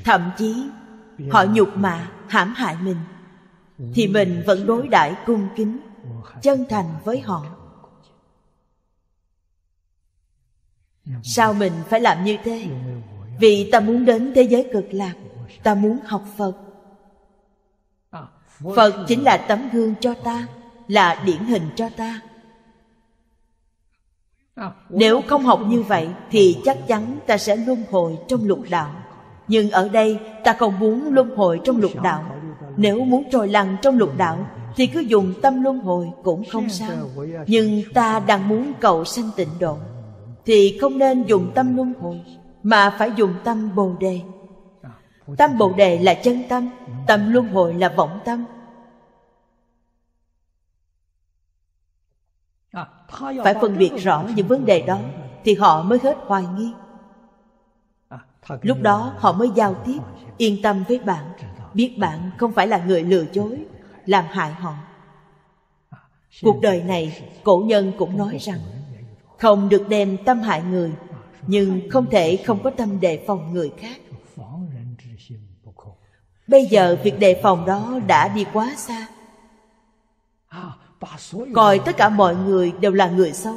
thậm chí họ nhục mạ hãm hại mình thì mình vẫn đối đãi cung kính chân thành với họ sao mình phải làm như thế vì ta muốn đến thế giới cực lạc ta muốn học phật phật chính là tấm gương cho ta là điển hình cho ta nếu không học như vậy thì chắc chắn ta sẽ luân hồi trong lục đạo nhưng ở đây ta không muốn luân hồi trong lục đạo nếu muốn trôi lăn trong lục đạo Thì cứ dùng tâm luân hồi cũng không sao Nhưng ta đang muốn cầu sanh tịnh độ Thì không nên dùng tâm luân hồi Mà phải dùng tâm bồ đề à, Tâm bồ đề là chân tâm Tâm luân hồi là vọng tâm à, Phải phân biệt rõ những vấn đề đó Thì họ mới hết hoài nghi à, Lúc đó họ mới giao tiếp Yên tâm với bạn biết bạn không phải là người lừa dối làm hại họ cuộc đời này cổ nhân cũng nói rằng không được đem tâm hại người nhưng không thể không có tâm đề phòng người khác bây giờ việc đề phòng đó đã đi quá xa coi tất cả mọi người đều là người xấu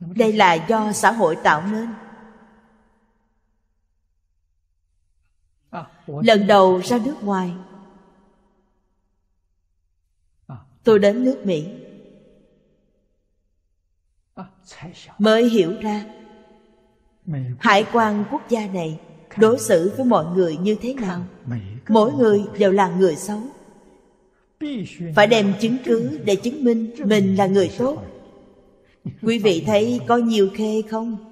đây là do xã hội tạo nên lần đầu ra nước ngoài à. tôi đến nước mỹ à, mới hiểu ra hải quan quốc gia này đối xử với mọi người như thế nào mỗi người đều là người xấu phải đem chứng cứ để chứng minh mình là người tốt quý vị thấy có nhiều khê không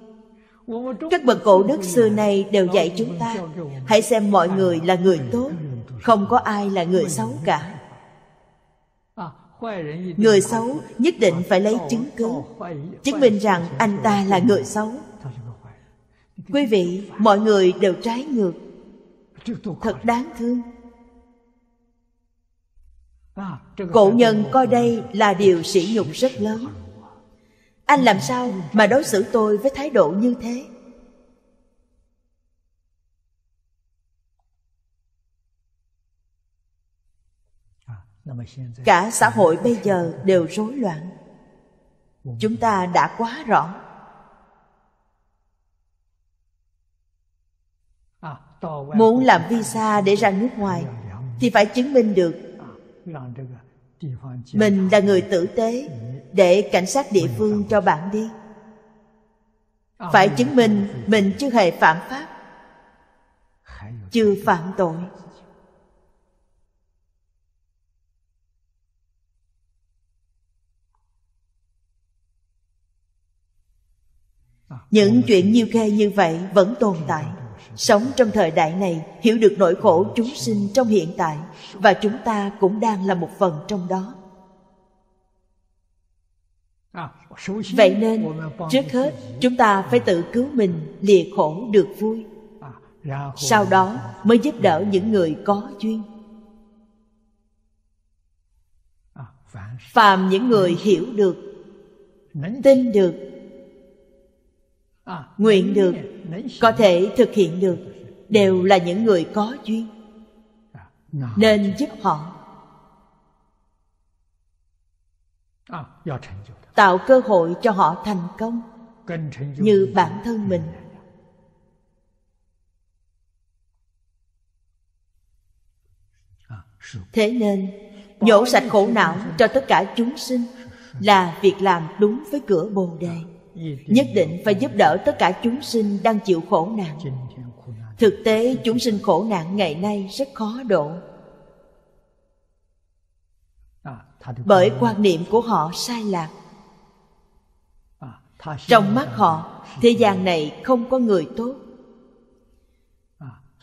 các bậc cổ đức xưa nay đều dạy chúng ta hãy xem mọi người là người tốt không có ai là người xấu cả người xấu nhất định phải lấy chứng cứ chứng minh rằng anh ta là người xấu quý vị mọi người đều trái ngược thật đáng thương cổ nhân coi đây là điều sỉ nhục rất lớn anh làm sao mà đối xử tôi với thái độ như thế cả xã hội bây giờ đều rối loạn chúng ta đã quá rõ muốn làm visa để ra nước ngoài thì phải chứng minh được mình là người tử tế để cảnh sát địa phương cho bạn đi ờ. phải chứng minh mình chưa hề phạm pháp chưa phạm tội ờ, những chuyện nhiêu khe như vậy vẫn tồn tại sống trong thời đại này hiểu được nỗi khổ chúng sinh trong hiện tại và chúng ta cũng đang là một phần trong đó vậy nên trước hết chúng ta phải tự cứu mình lìa khổ được vui à, sau đó mới giúp đỡ những người có duyên à, phàm những người hiểu được tin được à, nguyện được có thể thực hiện được đều là những người có duyên nên giúp họ tạo cơ hội cho họ thành công như bản thân mình thế nên nhổ sạch khổ não cho tất cả chúng sinh là việc làm đúng với cửa bồ đề nhất định phải giúp đỡ tất cả chúng sinh đang chịu khổ nạn thực tế chúng sinh khổ nạn ngày nay rất khó độ bởi quan niệm của họ sai lạc trong mắt họ thế gian này không có người tốt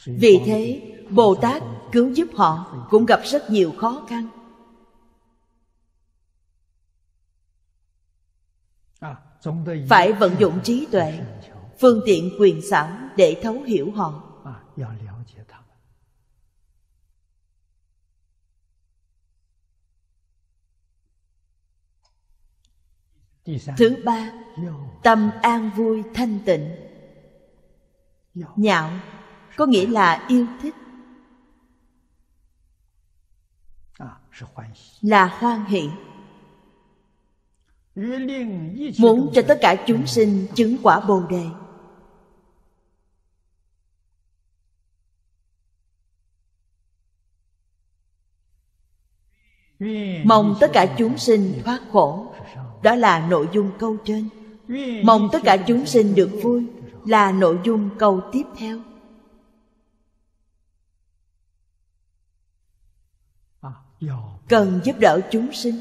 vì thế bồ tát cứu giúp họ cũng gặp rất nhiều khó khăn phải vận dụng trí tuệ phương tiện quyền xảo để thấu hiểu họ thứ ba tâm an vui thanh tịnh nhạo có nghĩa là yêu thích à, là hoan hỷ muốn cho tất cả chúng sinh chứng quả bồ đề mong tất cả chúng sinh thoát khổ đó là nội dung câu trên Mong tất cả chúng sinh được vui Là nội dung câu tiếp theo Cần giúp đỡ chúng sinh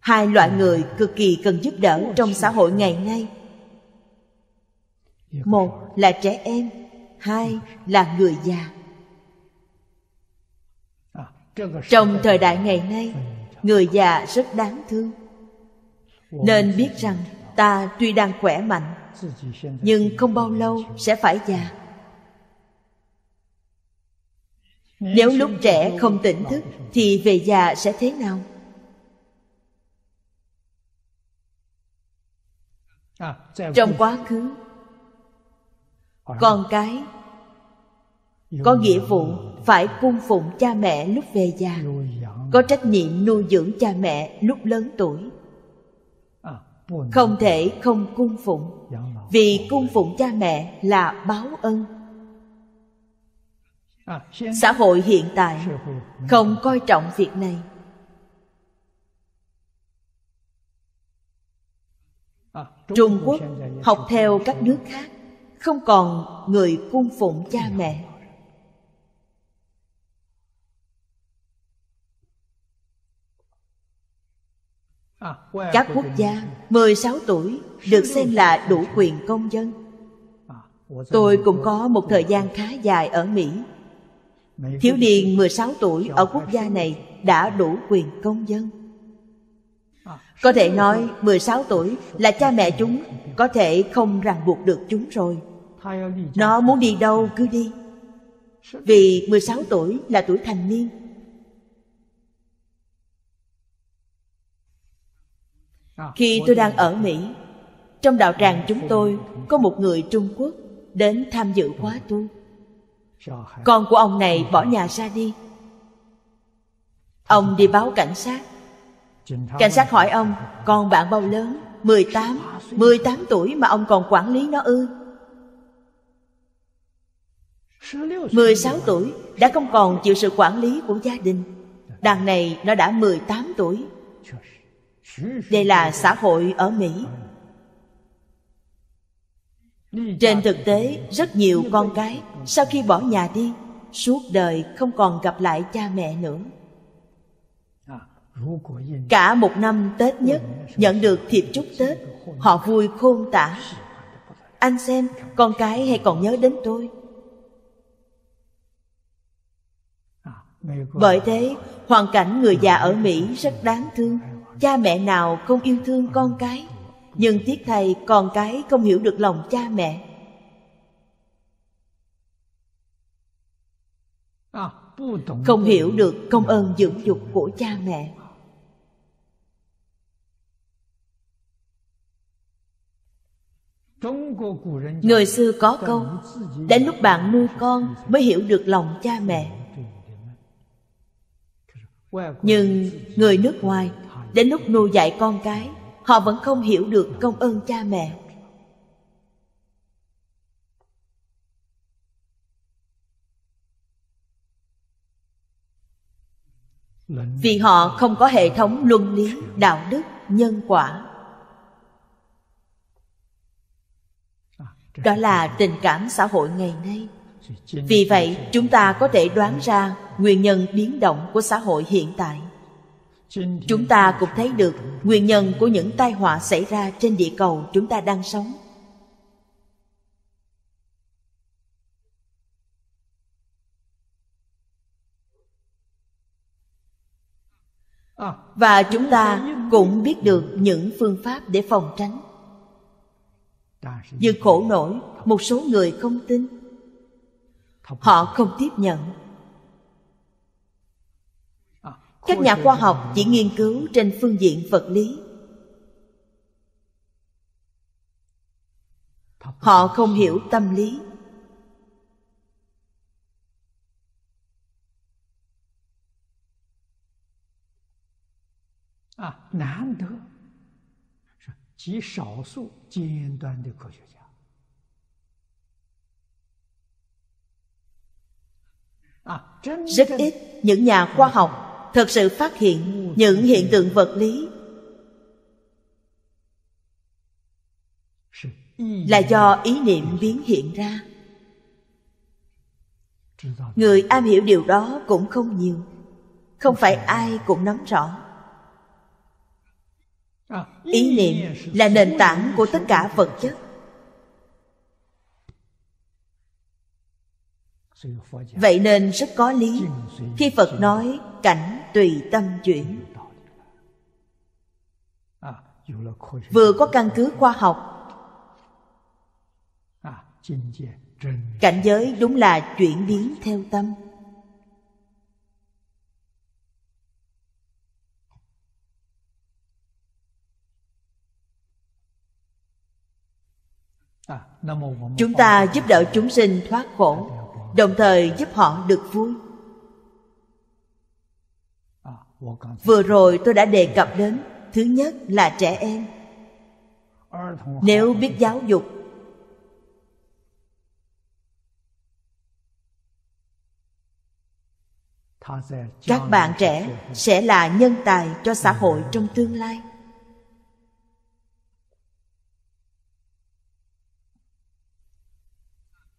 Hai loại người cực kỳ cần giúp đỡ trong xã hội ngày nay Một là trẻ em Hai là người già trong thời đại ngày nay người già rất đáng thương nên biết rằng ta tuy đang khỏe mạnh nhưng không bao lâu sẽ phải già nếu lúc trẻ không tỉnh thức thì về già sẽ thế nào trong quá khứ con cái có nghĩa vụ phải cung phụng cha mẹ lúc về già có trách nhiệm nuôi dưỡng cha mẹ lúc lớn tuổi không thể không cung phụng vì cung phụng cha mẹ là báo ân xã hội hiện tại không coi trọng việc này trung quốc học theo các nước khác không còn người cung phụng cha mẹ các quốc gia 16 tuổi được xem là đủ quyền công dân Tôi cũng có một thời gian khá dài ở Mỹ Thiếu niên 16 tuổi ở quốc gia này đã đủ quyền công dân Có thể nói 16 tuổi là cha mẹ chúng có thể không ràng buộc được chúng rồi Nó muốn đi đâu cứ đi Vì 16 tuổi là tuổi thành niên À, khi tôi đang ở mỹ trong đạo tràng chúng tôi có một người trung quốc đến tham dự khóa ừ. tu con của ông này bỏ ừ. nhà ra đi ông đi báo cảnh sát cảnh sát hỏi ông ừ. con bạn bao lớn 18, 18 tuổi mà ông còn quản lý nó ư 16 tuổi đã không còn chịu sự quản lý của gia đình dạ. Đàn này nó đã 18 tuổi đây là xã hội ở mỹ trên thực tế rất nhiều con cái sau khi bỏ nhà đi suốt đời không còn gặp lại cha mẹ nữa cả một năm tết nhất nhận được thiệp chúc tết họ vui khôn tả anh xem con cái hay còn nhớ đến tôi bởi thế hoàn cảnh người già ở mỹ rất đáng thương cha mẹ nào không yêu thương con cái nhưng tiếc thầy con cái không hiểu được lòng cha mẹ không hiểu được công ơn dưỡng dục của cha mẹ người xưa có câu đến lúc bạn nuôi con mới hiểu được lòng cha mẹ nhưng người nước ngoài Đến lúc nuôi dạy con cái Họ vẫn không hiểu được công ơn cha mẹ Vì họ không có hệ thống luân lý, đạo đức, nhân quả Đó là tình cảm xã hội ngày nay Vì vậy chúng ta có thể đoán ra nguyên nhân biến động của xã hội hiện tại chúng ta cũng thấy được nguyên nhân của những tai họa xảy ra trên địa cầu chúng ta đang sống à, và chúng ta cũng biết được những phương pháp để phòng tránh như khổ nổi một số người không tin họ không tiếp nhận các nhà khoa học chỉ nghiên cứu trên phương diện vật lý họ không hiểu tâm lý à, à, rất ít những nhà khoa học thật sự phát hiện những hiện tượng vật lý là do ý niệm biến hiện ra người am hiểu điều đó cũng không nhiều không phải ai cũng nắm rõ ý niệm là nền tảng của tất cả vật chất vậy nên rất có lý khi phật nói cảnh tùy tâm chuyển à, vừa có căn cứ khoa học à, cảnh giới đúng là chuyển biến theo tâm à, chúng ta giúp đỡ chúng sinh thoát khổ đồng thời giúp họ được vui vừa rồi tôi đã đề cập đến thứ nhất là trẻ em nếu biết giáo dục các bạn trẻ sẽ là nhân tài cho xã hội trong tương lai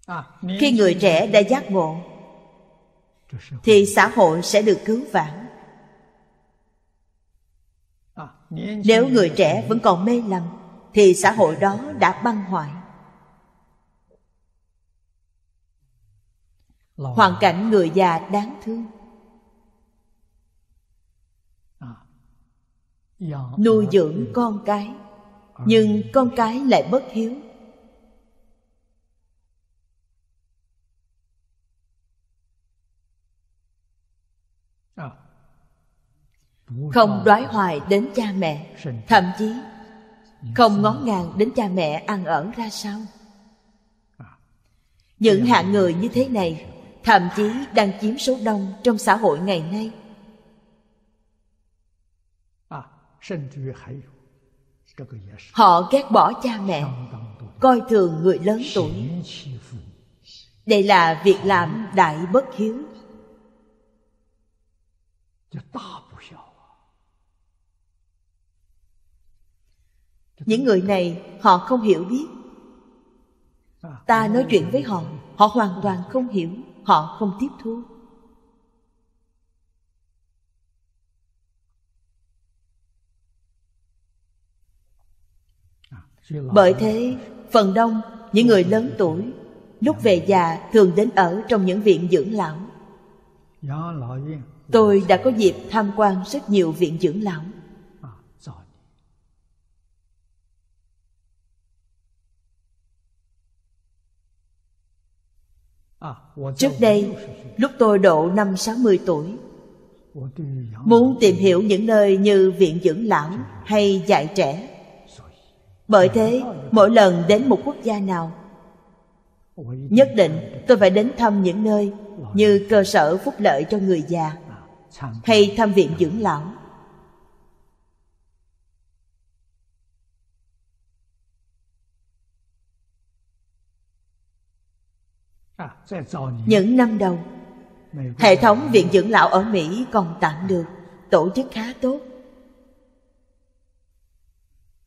À, khi người trẻ đã giác ngộ thì xã hội sẽ được cứu vãn à, nếu người trẻ vẫn còn mê lầm thì xã hội đó đã băng hoại hoàn cảnh người già đáng thương à, nuôi dưỡng con cái nhưng con cái lại bất hiếu không đoái hoài đến cha mẹ thậm chí không ngó ngàng đến cha mẹ ăn ở ra sao những hạng người như thế này thậm chí đang chiếm số đông trong xã hội ngày nay họ ghét bỏ cha mẹ coi thường người lớn tuổi đây là việc làm đại bất hiếu những người này họ không hiểu biết ta nói chuyện với họ họ hoàn toàn không hiểu họ không tiếp thu bởi thế phần đông những người lớn tuổi lúc về già thường đến ở trong những viện dưỡng lão tôi đã có dịp tham quan rất nhiều viện dưỡng lão Trước đây, lúc tôi độ năm 60 tuổi, muốn tìm hiểu những nơi như viện dưỡng lão hay dạy trẻ. Bởi thế, mỗi lần đến một quốc gia nào, nhất định tôi phải đến thăm những nơi như cơ sở phúc lợi cho người già hay thăm viện dưỡng lão những năm đầu hệ thống viện dưỡng lão ở mỹ còn tạm được tổ chức khá tốt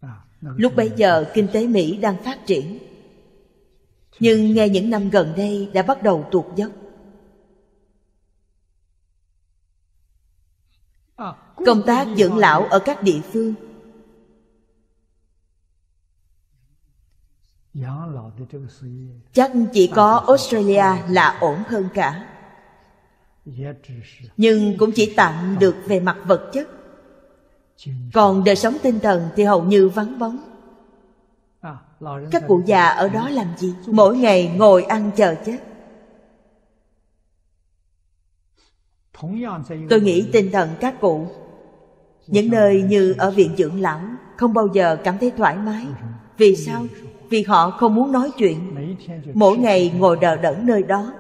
à, lúc bấy giờ kinh tế mỹ đang phát triển nhưng ngay những năm gần đây đã bắt đầu tuột dốc à, công tác dưỡng lão ở các địa phương chắc chỉ có australia là ổn hơn cả nhưng cũng chỉ tạm được về mặt vật chất còn đời sống tinh thần thì hầu như vắng bóng à, các cụ già ở đó làm gì mỗi ngày ngồi ăn chờ chết tôi nghĩ tinh thần các cụ những nơi như ở viện dưỡng lão không bao giờ cảm thấy thoải mái ừ vì sao vì họ không muốn nói chuyện mỗi ngày ngồi đờ đẫn nơi đó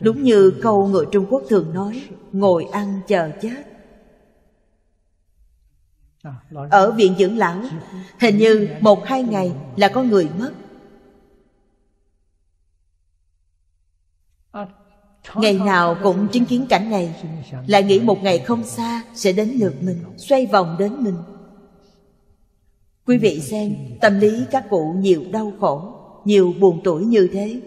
đúng như câu người trung quốc thường nói ngồi ăn chờ chết ở viện dưỡng lão hình như một hai ngày là có người mất ngày nào cũng chứng kiến cảnh này lại nghĩ một ngày không xa sẽ đến lượt mình xoay vòng đến mình Quý vị xem tâm lý các cụ nhiều đau khổ Nhiều buồn tuổi như thế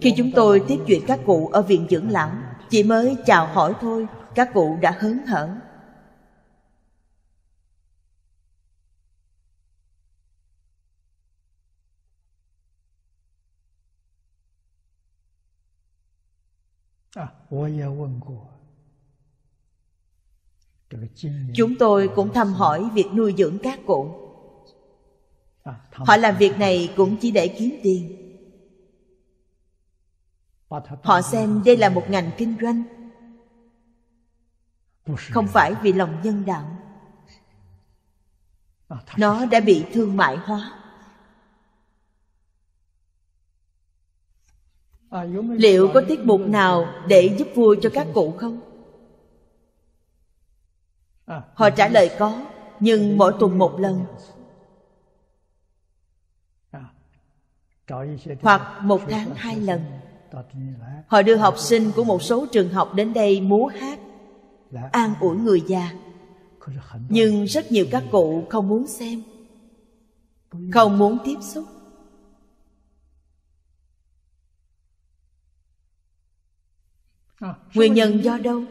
Khi chúng tôi tiếp chuyện các cụ ở viện dưỡng lão Chỉ mới chào hỏi thôi Các cụ đã hớn hở Chúng tôi cũng thăm hỏi việc nuôi dưỡng các cụ họ làm việc này cũng chỉ để kiếm tiền họ xem đây là một ngành kinh doanh không phải vì lòng nhân đạo nó đã bị thương mại hóa liệu có tiết mục nào để giúp vui cho các cụ không họ trả lời có nhưng mỗi tuần một lần hoặc một tháng hai lần họ đưa học sinh của một số trường học đến đây múa hát an ủi người già nhưng rất nhiều các cụ không muốn xem không muốn tiếp xúc à, nguyên nhân do đâu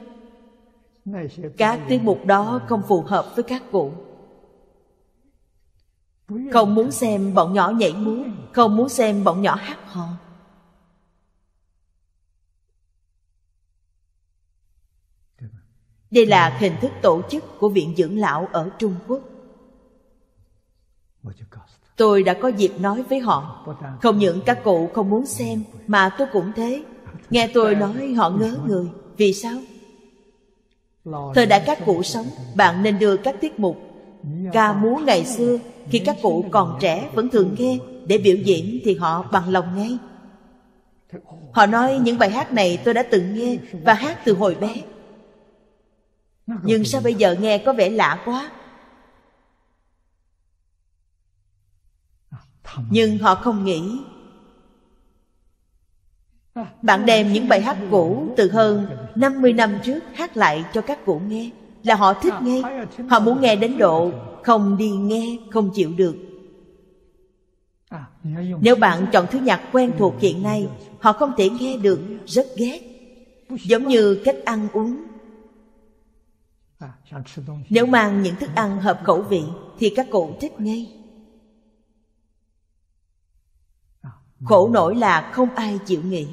các tiết mục đó không phù hợp với các cụ không muốn xem bọn nhỏ nhảy múa không muốn xem bọn nhỏ hát hò đây là hình thức tổ chức của viện dưỡng lão ở trung quốc tôi đã có dịp nói với họ không những các cụ không muốn xem mà tôi cũng thế nghe tôi nói họ ngớ người vì sao thời đại các cụ sống bạn nên đưa các tiết mục ca múa ngày xưa khi các cụ còn trẻ vẫn thường nghe để biểu diễn thì họ bằng lòng ngay họ nói những bài hát này tôi đã từng nghe và hát từ hồi bé nhưng sao bây giờ nghe có vẻ lạ quá nhưng họ không nghĩ bạn đem những bài hát cũ từ hơn 50 năm trước hát lại cho các cụ nghe Là họ thích nghe Họ muốn nghe đến độ Không đi nghe, không chịu được nếu bạn chọn thứ nhạc quen thuộc hiện nay Họ không thể nghe được, rất ghét Giống như cách ăn uống Nếu mang những thức ăn hợp khẩu vị Thì các cụ thích ngay Khổ nổi là không ai chịu nghỉ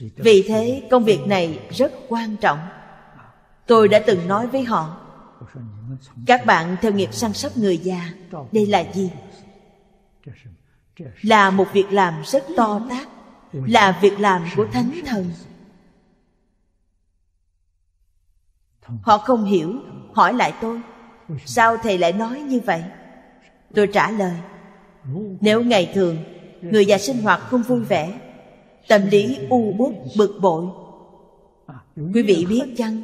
Vì thế công việc này rất quan trọng Tôi đã từng nói với họ các bạn theo nghiệp săn sóc người già đây là gì là một việc làm rất to tác là việc làm của thánh thần họ không hiểu hỏi lại tôi sao thầy lại nói như vậy tôi trả lời nếu ngày thường người già sinh hoạt không vui vẻ tâm lý u bút bực bội quý vị biết chăng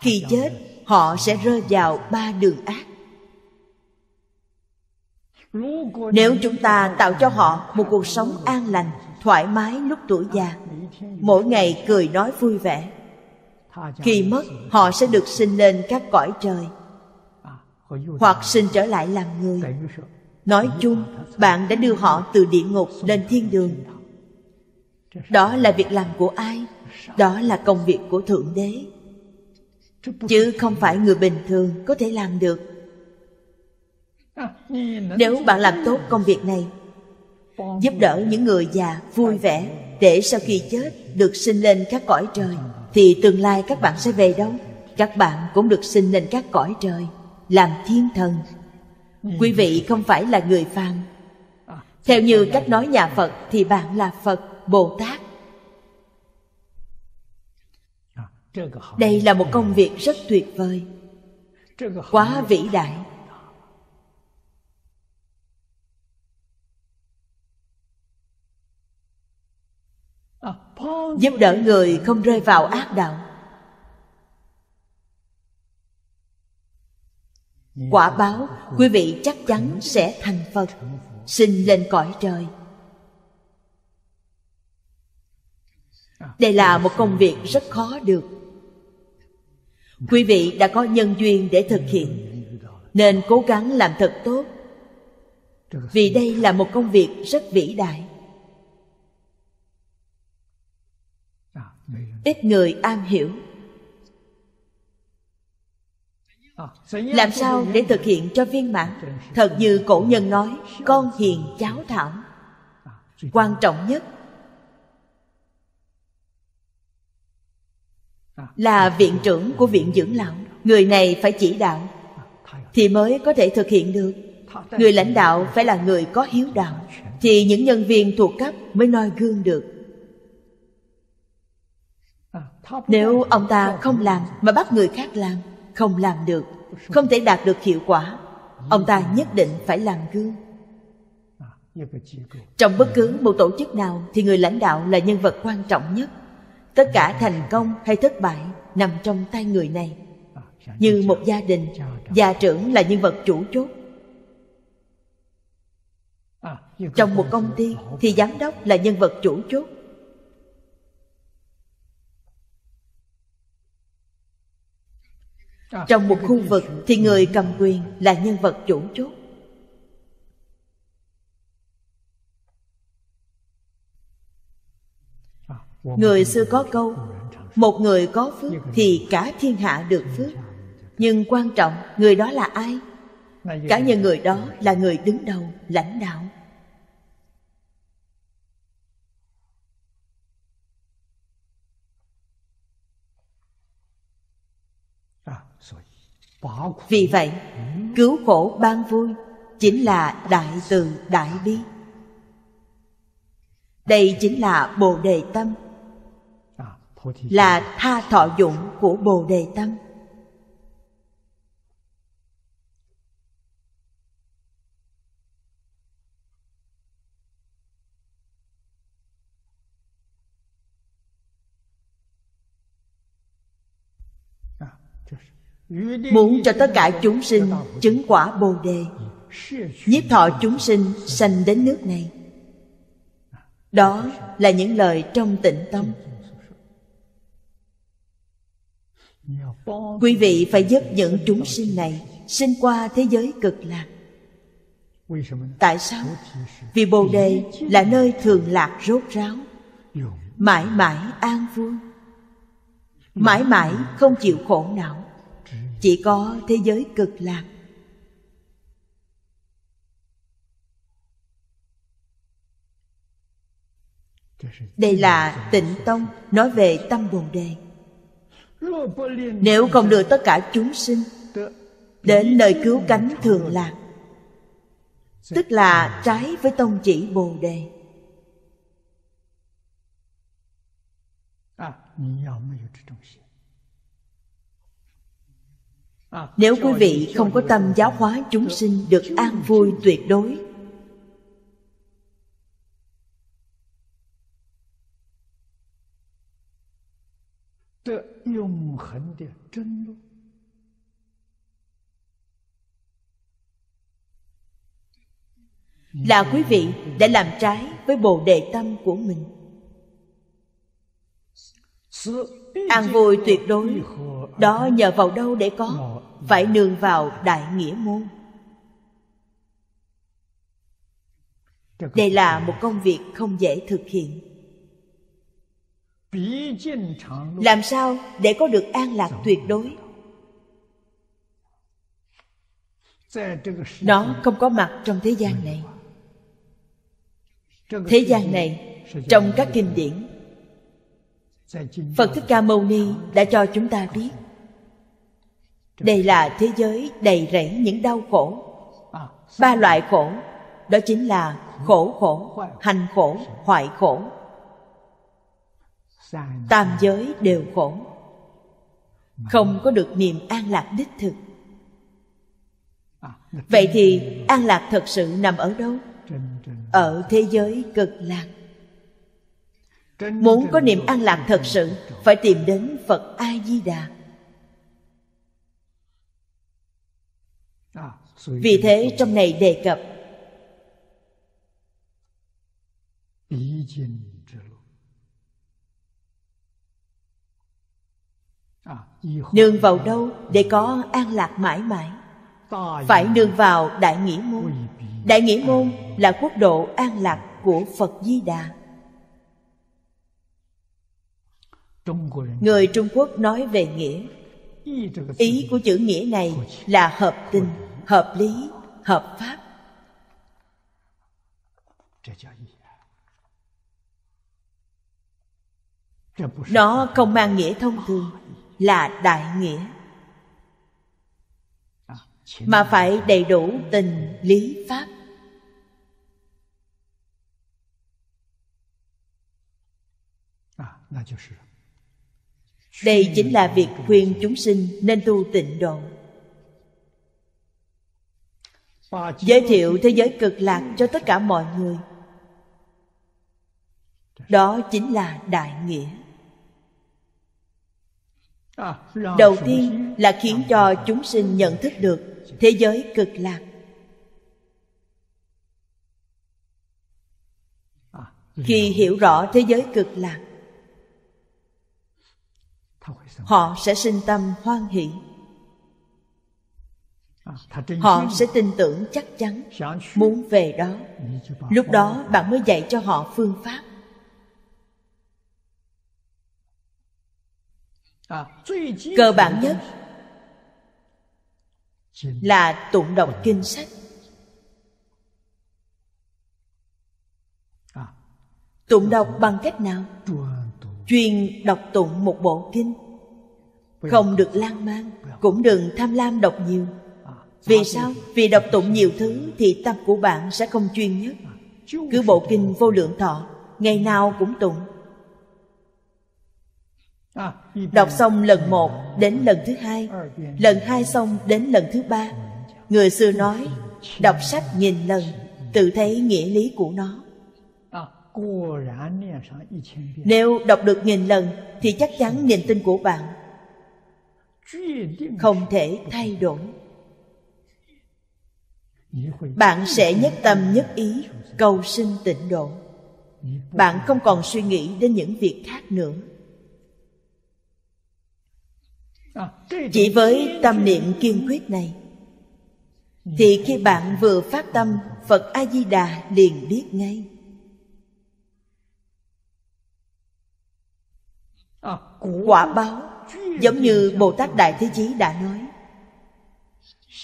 khi chết họ sẽ rơi vào ba đường ác nếu chúng ta tạo cho họ một cuộc sống an lành thoải mái lúc tuổi già mỗi ngày cười nói vui vẻ khi mất họ sẽ được sinh lên các cõi trời hoặc sinh trở lại làm người nói chung bạn đã đưa họ từ địa ngục lên thiên đường đó là việc làm của ai đó là công việc của thượng đế chứ không phải người bình thường có thể làm được nếu bạn làm tốt công việc này giúp đỡ những người già vui vẻ để sau khi chết được sinh lên các cõi trời thì tương lai các bạn sẽ về đâu các bạn cũng được sinh lên các cõi trời làm thiên thần quý vị không phải là người phàm theo như cách nói nhà phật thì bạn là phật bồ tát đây là một công việc rất tuyệt vời quá vĩ đại giúp đỡ người không rơi vào ác đạo quả báo quý vị chắc chắn sẽ thành phật sinh lên cõi trời à. đây là một công việc rất khó được quý vị đã có nhân duyên để thực hiện nên cố gắng làm thật tốt vì đây là một công việc rất vĩ đại ít người am hiểu làm sao để thực hiện cho viên mãn thật như cổ nhân nói con hiền cháu thảo quan trọng nhất là viện trưởng của viện dưỡng lão người này phải chỉ đạo thì mới có thể thực hiện được người lãnh đạo phải là người có hiếu đạo thì những nhân viên thuộc cấp mới noi gương được nếu ông ta không làm mà bắt người khác làm không làm được không thể đạt được hiệu quả ông ta nhất định phải làm gương trong bất cứ một tổ chức nào thì người lãnh đạo là nhân vật quan trọng nhất tất cả thành công hay thất bại nằm trong tay người này như một gia đình gia trưởng là nhân vật chủ chốt trong một công ty thì giám đốc là nhân vật chủ chốt trong một khu vực thì người cầm quyền là nhân vật chủ chốt người xưa có câu một người có phước thì cả thiên hạ được phước nhưng quan trọng người đó là ai cả nhờ người đó là người đứng đầu lãnh đạo vì vậy cứu khổ ban vui chính là đại từ đại bi đây chính là bồ đề tâm là tha thọ dụng của bồ đề tâm à, muốn cho tất cả chúng sinh chứng quả bồ đề nhiếp thọ chúng sinh sanh đến nước này à, đó là những lời trong tịnh tâm quý vị phải giúp những chúng sinh này sinh qua thế giới cực lạc tại sao vì bồ đề là nơi thường lạc rốt ráo mãi mãi an vui mãi mãi không chịu khổ não chỉ có thế giới cực lạc đây là tịnh tông nói về tâm bồ đề nếu không đưa tất cả chúng sinh đến nơi cứu cánh thường lạc tức là trái với tông chỉ bồ đề nếu quý vị không có tâm giáo hóa chúng sinh được an vui tuyệt đối 恒的争论，là quý vị đã làm trái với bồ đề tâm của mình. An vui tuyệt đối, đó nhờ vào đâu để có, phải nương vào đại nghĩa môn. Đây là một công việc không dễ thực hiện làm sao để có được an lạc tuyệt đối nó không có mặt trong thế gian này thế gian này trong các kinh điển phật thích ca mâu ni đã cho chúng ta biết đây là thế giới đầy rẫy những đau khổ à, ba loại khổ đó chính là khổ khổ hành khổ hoại khổ tam giới đều khổ không có được niềm an lạc đích thực à, vậy thì an lạc thật sự nằm ở đâu ở thế giới cực lạc muốn có niềm an lạc thật sự phải tìm đến phật a di đà à, vì thế trong này đề cập nương vào đâu để có an lạc mãi mãi phải nương vào đại nghĩa môn đại nghĩa môn là quốc độ an lạc của phật di đà người trung quốc nói về nghĩa ý của chữ nghĩa này là hợp tình hợp lý hợp pháp nó không mang nghĩa thông thường là đại nghĩa à, mà phải đầy đủ tình lý pháp à, đây chính là việc khuyên chúng sinh nên tu tịnh độ giới thiệu thế giới cực lạc cho tất cả mọi người đó chính là đại nghĩa đầu tiên là khiến cho chúng sinh nhận thức được thế giới cực lạc khi hiểu rõ thế giới cực lạc họ sẽ sinh tâm hoan hỷ họ sẽ tin tưởng chắc chắn muốn về đó lúc đó bạn mới dạy cho họ phương pháp À, cơ bản nhất là tụng đọc kinh sách à. tụng đọc bằng cách nào chuyên đọc tụng một bộ kinh không được lan man cũng đừng tham lam đọc nhiều à, vì sao vì đọc tụng nhiều thứ thì tâm của bạn sẽ không chuyên nhất cứ bộ kinh vô lượng thọ ngày nào cũng tụng đọc xong lần một đến lần thứ hai lần hai xong đến lần thứ ba người xưa nói đọc sách nghìn lần tự thấy nghĩa lý của nó nếu đọc được nghìn lần thì chắc chắn niềm tin của bạn không thể thay đổi bạn sẽ nhất tâm nhất ý cầu sinh tịnh độ bạn không còn suy nghĩ đến những việc khác nữa chỉ với tâm niệm kiên quyết này thì khi bạn vừa phát tâm phật a di đà liền biết ngay quả báo giống như bồ tát đại thế chí đã nói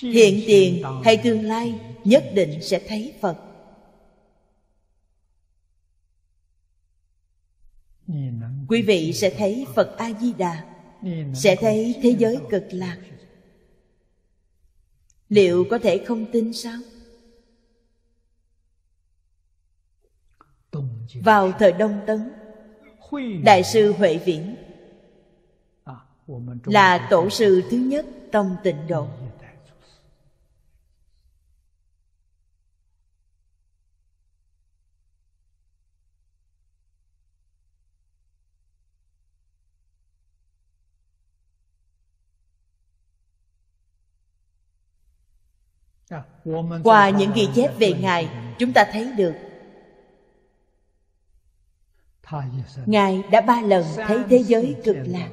hiện tiền hay tương lai nhất định sẽ thấy phật quý vị sẽ thấy phật a di đà sẽ thấy thế giới cực lạc liệu có thể không tin sao vào thời đông tấn đại sư huệ viễn à, là tổ sư thứ nhất tông tịnh độ qua những ghi chép về ngài chúng ta thấy được ngài đã ba lần thấy thế giới cực lạc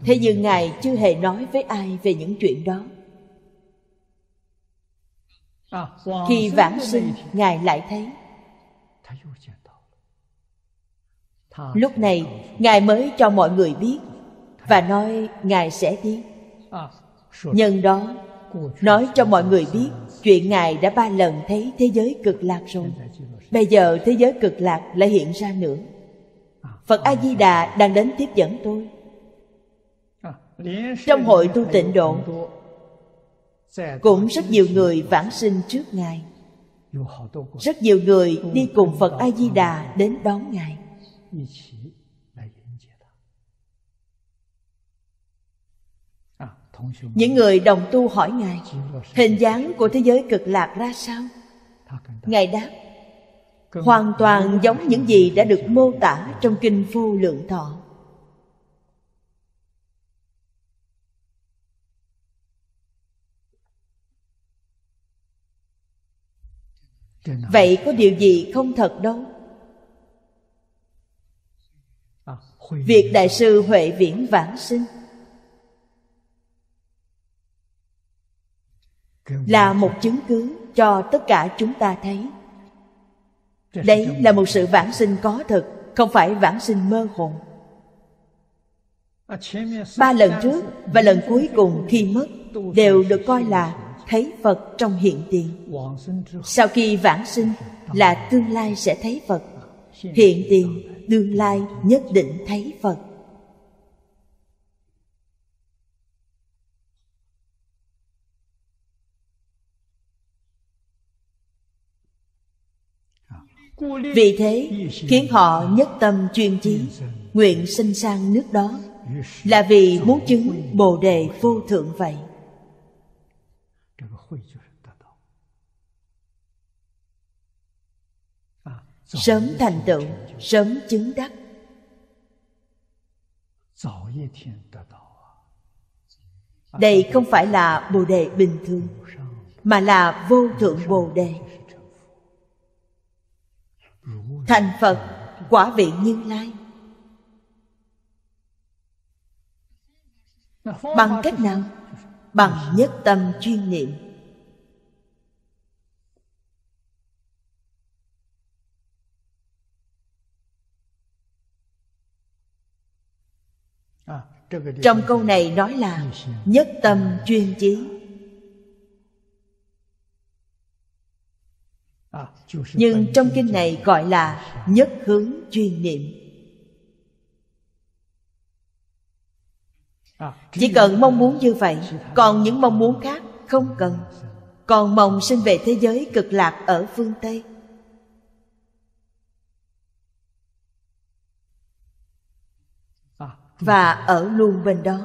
thế nhưng ngài chưa hề nói với ai về những chuyện đó khi vãng sinh ngài lại thấy lúc này ngài mới cho mọi người biết và nói ngài sẽ đi à, nhân đó nói cho mọi người biết chuyện ngài đã ba lần thấy thế giới cực lạc rồi bây giờ thế giới cực lạc lại hiện ra nữa à. phật a di đà đang đến tiếp dẫn tôi à, trong hội tu tịnh độ cũng rất nhiều người vãng sinh trước ngài rất nhiều người đi cùng phật a di đà đến đón ngài những người đồng tu hỏi ngài hình dáng của thế giới cực lạc ra sao ngài đáp hoàn toàn giống những gì đã được mô tả trong kinh vô lượng thọ vậy có điều gì không thật đâu việc đại sư huệ viễn vãng sinh là một chứng cứ cho tất cả chúng ta thấy đấy là một sự vãng sinh có thực không phải vãng sinh mơ hồ ba lần trước và lần cuối cùng khi mất đều được coi là thấy phật trong hiện tiền sau khi vãng sinh là tương lai sẽ thấy phật hiện tiền tương lai nhất định thấy phật vì thế khiến họ nhất tâm chuyên chí nguyện sinh sang nước đó là vì muốn chứng bồ đề vô thượng vậy sớm thành tựu sớm chứng đắc đây không phải là bồ đề bình thường mà là vô thượng bồ đề thành phật quả vị như lai bằng cách nào bằng nhất tâm chuyên niệm à, trong câu này nói là nhất tâm chuyên chí Ờ, nhưng trong kinh này gọi là nhất hướng chuyên niệm ờ, chỉ cần mong muốn như vậy còn những mong muốn khác không cần còn mong sinh về thế giới cực lạc ở phương tây ờ, và ở luôn bên đó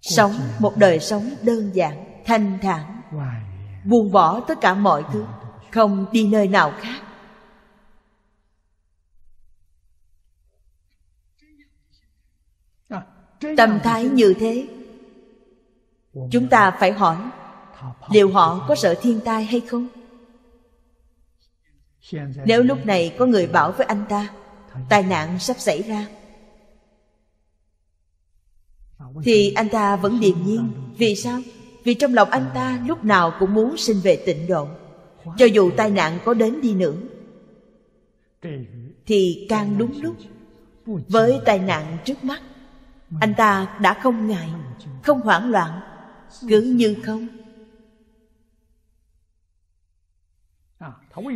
sống một đời sống đơn giản thanh thản buông bỏ tất cả mọi thứ không đi nơi nào khác à, tâm thái như thế chúng ta phải hỏi liệu họ có sợ thiên tai hay không nếu lúc này có người bảo với anh ta tai nạn sắp xảy ra thì anh ta vẫn điềm nhiên vì sao vì trong lòng anh ta lúc nào cũng muốn sinh về tịnh độ cho dù tai nạn có đến đi nữa thì càng đúng lúc với tai nạn trước mắt anh ta đã không ngại không hoảng loạn cứ như không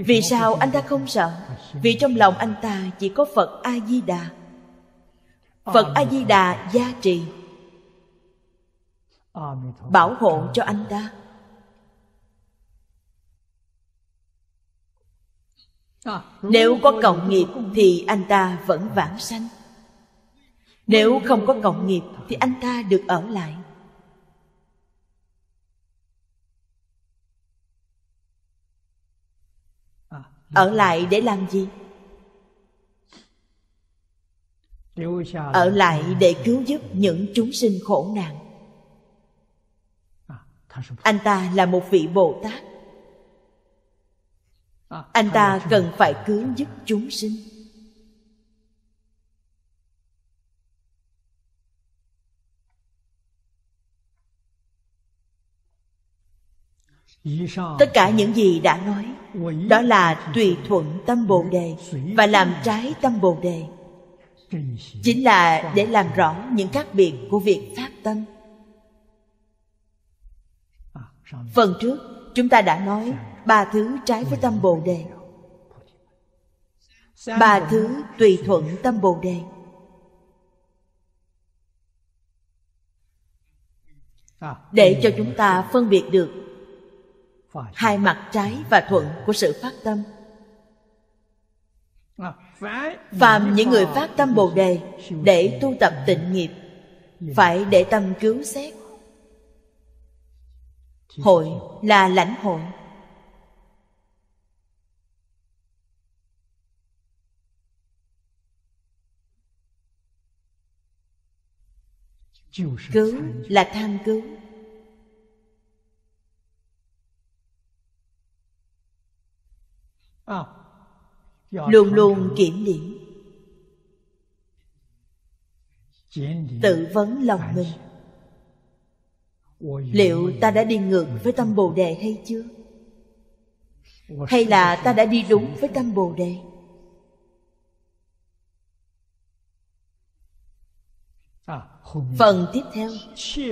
vì sao anh ta không sợ vì trong lòng anh ta chỉ có phật a di đà phật a di đà gia trì bảo hộ cho anh ta nếu có cầu nghiệp thì anh ta vẫn vãng sanh nếu không có cộng nghiệp thì anh ta được ở lại Ở lại để làm gì? Ở lại để cứu giúp những chúng sinh khổ nạn anh ta là một vị bồ tát anh ta cần phải cứu giúp chúng sinh tất cả những gì đã nói đó là tùy thuận tâm bồ đề và làm trái tâm bồ đề chính là để làm rõ những khác biệt của việc phát tâm phần trước chúng ta đã nói ba thứ trái với tâm bồ đề ba thứ tùy thuận tâm bồ đề để cho chúng ta phân biệt được hai mặt trái và thuận của sự phát tâm phàm những người phát tâm bồ đề để tu tập tịnh nghiệp phải để tâm cứu xét Hội là lãnh hội Cứu là tham cứu Luôn luôn kiểm điểm Tự vấn lòng mình liệu ta đã đi ngược với tâm bồ đề hay chưa hay là ta đã đi đúng với tâm bồ đề phần tiếp theo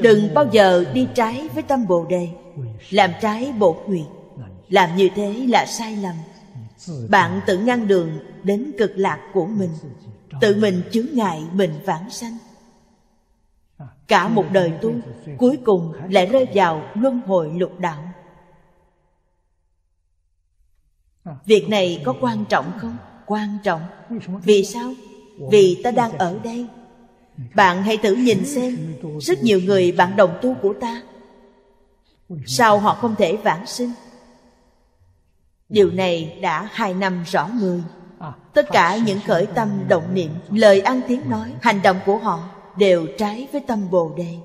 đừng bao giờ đi trái với tâm bồ đề làm trái bổ nguyện làm như thế là sai lầm bạn tự ngăn đường đến cực lạc của mình tự mình chướng ngại mình vãng sanh cả một đời tu cuối cùng lại rơi vào luân hồi lục đạo việc này có quan trọng không quan trọng vì sao vì ta đang ở đây bạn hãy thử nhìn xem rất nhiều người bạn đồng tu của ta sao họ không thể vãng sinh điều này đã hai năm rõ người tất cả những khởi tâm động niệm lời ăn tiếng nói hành động của họ đều trái với tâm bồ đề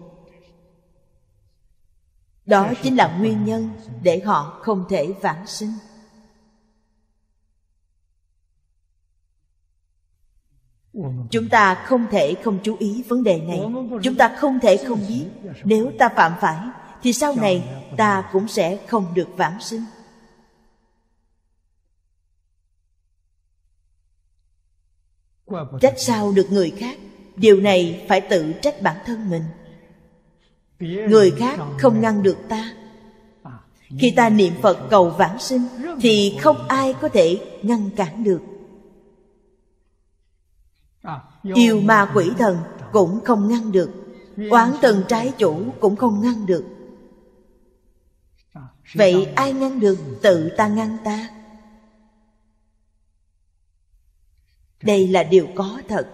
đó chính là nguyên nhân để họ không thể vãng sinh chúng ta không thể không chú ý vấn đề này chúng ta không thể không biết nếu ta phạm phải thì sau này ta cũng sẽ không được vãng sinh trách sao được người khác điều này phải tự trách bản thân mình người khác không ngăn được ta khi ta niệm phật cầu vãng sinh thì không ai có thể ngăn cản được yêu ma quỷ thần cũng không ngăn được oán tần trái chủ cũng không ngăn được vậy ai ngăn được tự ta ngăn ta đây là điều có thật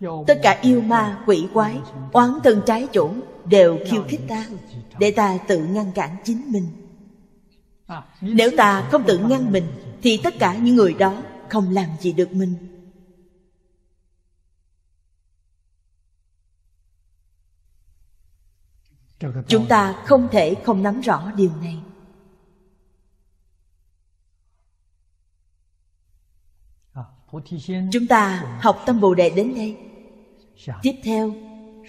tất cả yêu ma quỷ quái oán thân trái chủ đều khiêu khích ta để ta tự ngăn cản chính mình nếu ta không tự ngăn mình thì tất cả những người đó không làm gì được mình chúng ta không thể không nắm rõ điều này chúng ta học tâm bồ đề đến đây Dạ. tiếp theo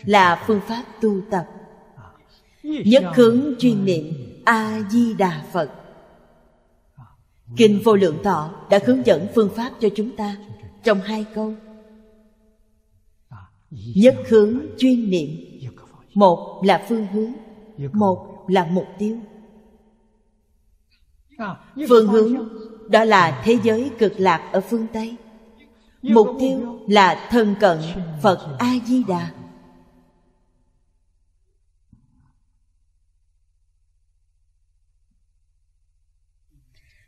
là phương pháp tu tập à. nhất hướng chuyên niệm a di đà phật à. kinh vô lượng thọ đã hướng dẫn phương pháp cho chúng ta dạ. trong hai câu à. nhất hướng chuyên niệm dạ, một là phương hướng một là mục tiêu phương hướng đó là thế giới cực lạc ở phương tây mục tiêu là thân cận phật a di đà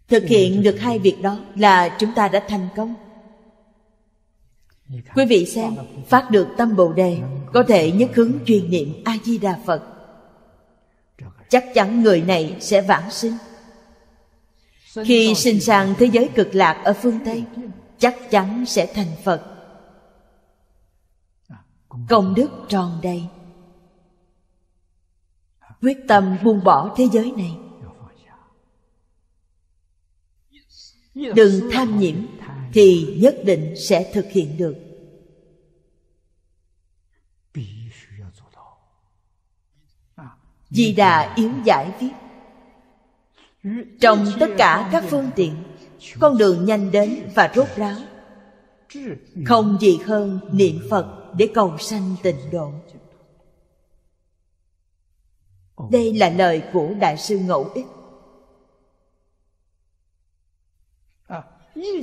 thực hiện được hai việc đó là chúng ta đã thành công quý vị xem phát được tâm bồ đề có thể nhất hướng chuyên niệm a di đà phật chắc chắn người này sẽ vãng sinh khi sinh sang thế giới cực lạc ở phương tây chắc chắn sẽ thành phật à, công đức tròn đầy quyết tâm buông bỏ thế giới này đừng tham nhiễm thì nhất định sẽ thực hiện được di đà yếu giải viết trong tất cả các phương tiện con đường nhanh đến và rốt ráo không gì hơn niệm phật để cầu sanh tịnh độ đây là lời của đại sư ngẫu ích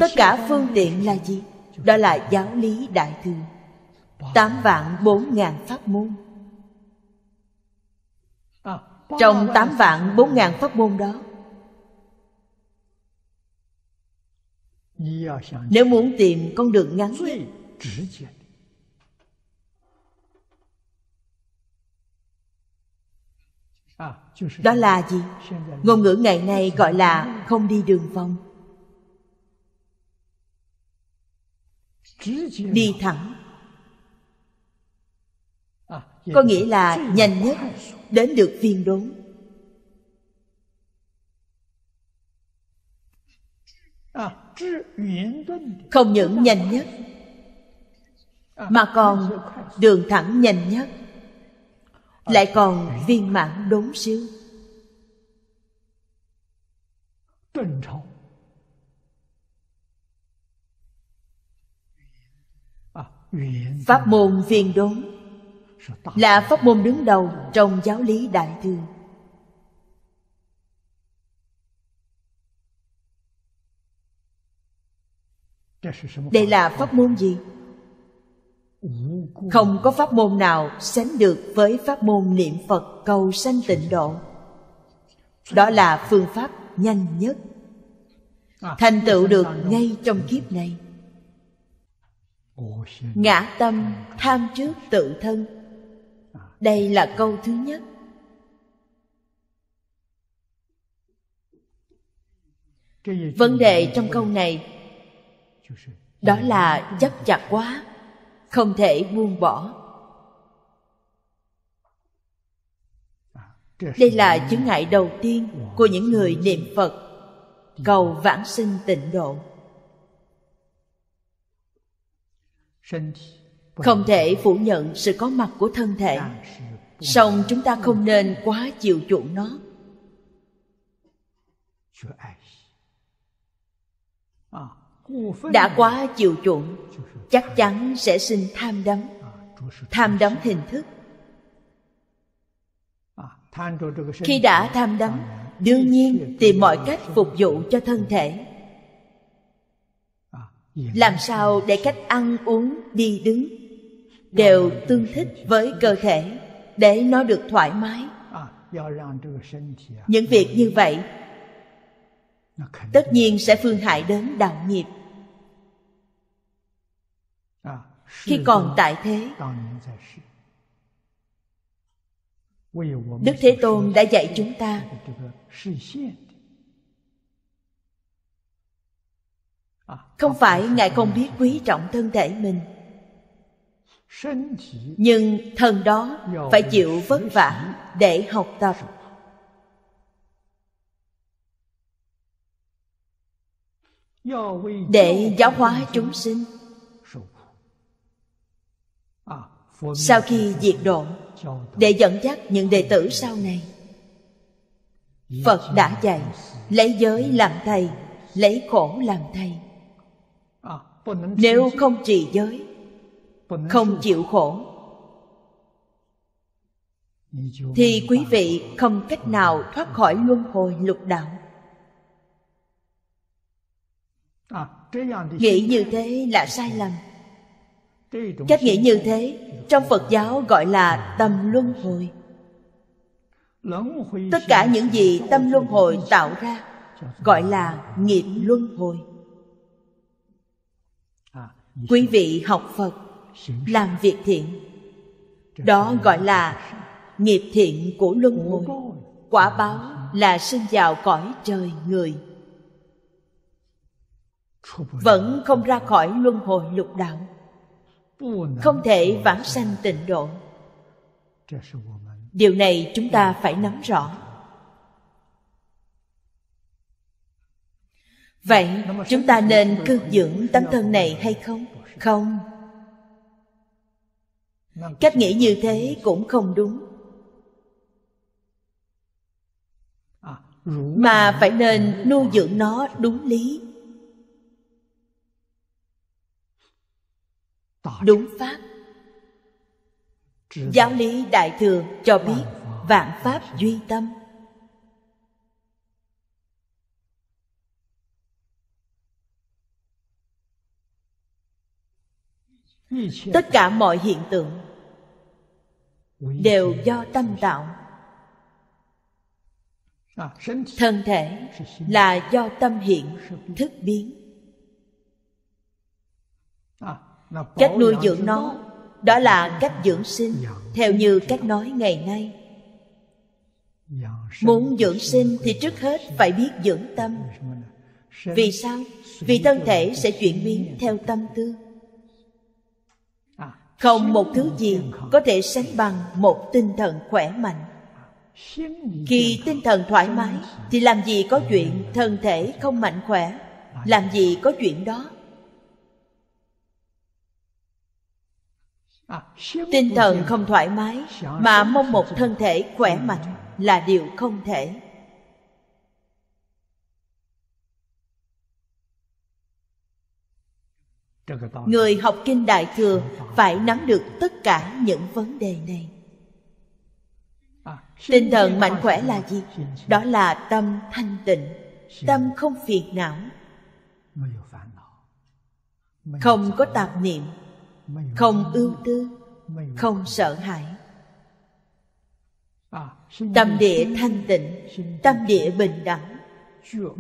tất cả phương tiện là gì đó là giáo lý đại thừa tám vạn bốn ngàn pháp môn trong tám vạn bốn ngàn pháp môn đó Nếu muốn tìm con đường ngắn nhất, đó là gì ngôn ngữ ngày nay gọi là không đi đường vòng đi thẳng có nghĩa là nhanh nhất đến được viên đốn không những nhanh nhất mà còn đường thẳng nhanh nhất lại còn viên mãn đốn siêu pháp môn viên đốn là pháp môn đứng đầu trong giáo lý đại thừa đây là pháp môn gì không có pháp môn nào sánh được với pháp môn niệm phật cầu sanh tịnh độ đó là phương pháp nhanh nhất thành tựu được ngay trong kiếp này ngã tâm tham trước tự thân đây là câu thứ nhất vấn đề trong câu này đó là chấp chặt quá không thể buông bỏ đây là chứng ngại đầu tiên của những người niệm phật cầu vãng sinh tịnh độ không thể phủ nhận sự có mặt của thân thể song chúng ta không nên quá chịu chuộng nó đã quá chiều chuộng chắc chắn sẽ sinh tham đắm tham đắm hình thức khi đã tham đắm đương nhiên tìm mọi cách phục vụ cho thân thể làm sao để cách ăn uống đi đứng đều tương thích với cơ thể để nó được thoải mái những việc như vậy tất nhiên sẽ phương hại đến đạo nghiệp à, khi còn tại thế đức thế tôn đã dạy chúng ta à, không phải ngài không biết quý trọng thân thể mình nhưng thần đó phải chịu vất vả để học tập để giáo hóa chúng sinh sau khi diệt độ để dẫn dắt những đệ tử sau này phật đã dạy lấy giới làm thầy lấy khổ làm thầy nếu không trì giới không chịu khổ thì quý vị không cách nào thoát khỏi luân hồi lục đạo À, nghĩ như thế là sai lầm cách nghĩ như thế trong phật giáo gọi là tâm luân hồi tất cả những gì tâm luân hồi tạo ra gọi là nghiệp luân hồi à, quý vị học phật làm việc thiện đó gọi là nghiệp thiện của luân hồi quả báo là sinh vào cõi trời người vẫn không ra khỏi luân hồi lục đạo không thể vãng sanh tịnh độ điều này chúng ta phải nắm rõ vậy chúng ta nên cư dưỡng tấm thân này hay không không cách nghĩ như thế cũng không đúng à, mà phải nên nuôi dưỡng nó đúng lý đúng pháp giáo lý đại thừa cho biết vạn pháp duy tâm tất cả mọi hiện tượng đều do tâm tạo thân thể là do tâm hiện thức biến cách nuôi dưỡng nó đó là cách dưỡng sinh dạ, dạ. theo như cách nói ngày nay dạ, muốn dưỡng sinh thì trước hết phải biết dưỡng tâm vì sao vì thân thể sẽ chuyển biến theo tâm tư à, không một thứ gì có thể sánh bằng một tinh thần khỏe mạnh à, khi tinh thần thoải mái thì làm gì có chuyện thân thể không mạnh khỏe à, làm gì có chuyện đó tinh thần không thoải mái mà mong một thân thể khỏe mạnh là điều không thể người học kinh đại thừa phải nắm được tất cả những vấn đề này à, tinh thần mạnh khỏe là gì đó là tâm thanh tịnh tâm không phiền não không có tạp niệm không ưu tư không sợ hãi tâm địa thanh tịnh tâm địa bình đẳng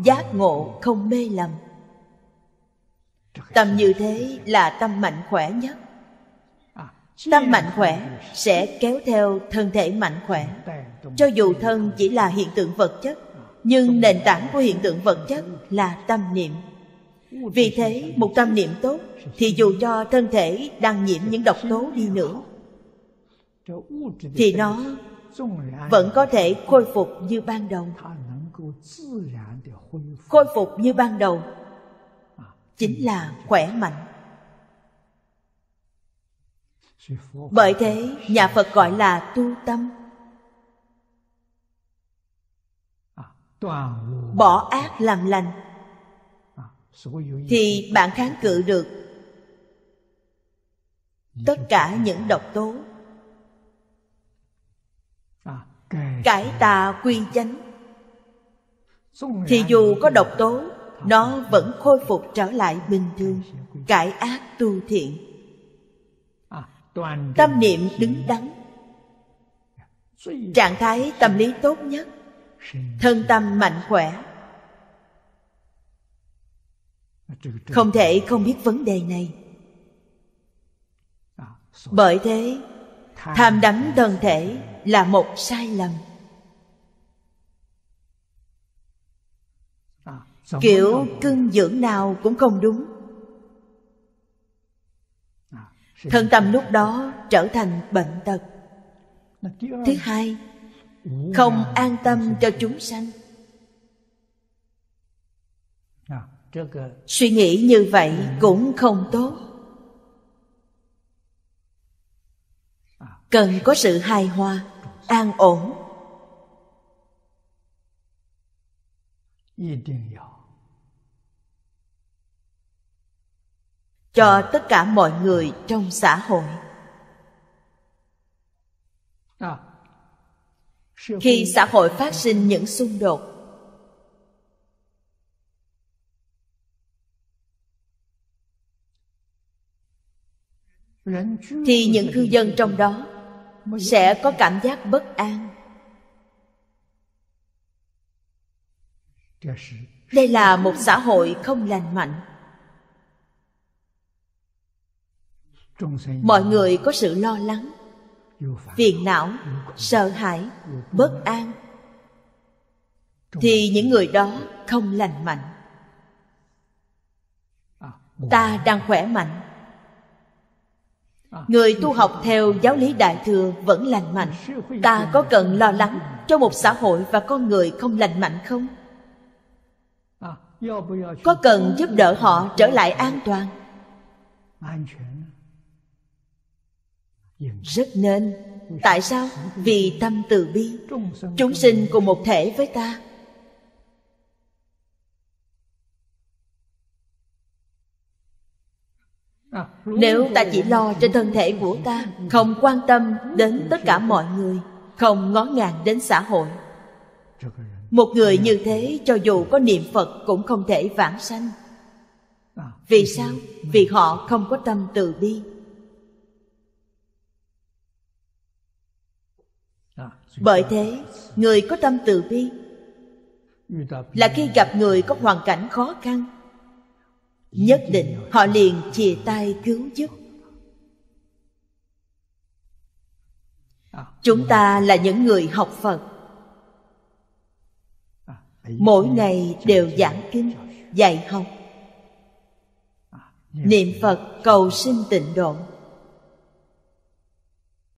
giác ngộ không mê lầm tâm như thế là tâm mạnh khỏe nhất tâm mạnh khỏe sẽ kéo theo thân thể mạnh khỏe cho dù thân chỉ là hiện tượng vật chất nhưng nền tảng của hiện tượng vật chất là tâm niệm vì thế một tâm niệm tốt thì dù cho thân thể đang nhiễm những độc tố đi nữa thì nó vẫn có thể khôi phục như ban đầu khôi phục như ban đầu chính là khỏe mạnh bởi thế nhà phật gọi là tu tâm bỏ ác làm lành thì bạn kháng cự được tất cả những độc tố cải tà quy chánh thì dù có độc tố nó vẫn khôi phục trở lại bình thường cải ác tu thiện tâm niệm đứng đắn trạng thái tâm lý tốt nhất thân tâm mạnh khỏe không thể không biết vấn đề này bởi thế tham đắm thân thể là một sai lầm kiểu cưng dưỡng nào cũng không đúng thân tâm lúc đó trở thành bệnh tật thứ hai không an tâm cho chúng sanh suy nghĩ như vậy à. cũng không tốt à. cần có sự hài hòa an ổn cho tất cả mọi người trong xã hội à. khi xã hội phát sinh những xung đột thì những cư dân trong đó sẽ có cảm giác bất an đây là một xã hội không lành mạnh mọi người có sự lo lắng phiền não sợ hãi bất an thì những người đó không lành mạnh ta đang khỏe mạnh À. người tu học theo giáo lý đại thừa vẫn lành mạnh ta có cần lo lắng cho một xã hội và con người không lành mạnh không à. có cần giúp đỡ họ trở lại an toàn rất nên tại sao vì tâm từ bi chúng sinh cùng một thể với ta nếu ta chỉ lo cho thân thể của ta không quan tâm đến tất cả mọi người không ngó ngàng đến xã hội một người như thế cho dù có niệm phật cũng không thể vãng sanh vì sao vì họ không có tâm từ bi bởi thế người có tâm từ bi là khi gặp người có hoàn cảnh khó khăn nhất định họ liền chia tay cứu giúp chúng ta là những người học phật mỗi ngày đều giảng kinh dạy học niệm phật cầu sinh tịnh độ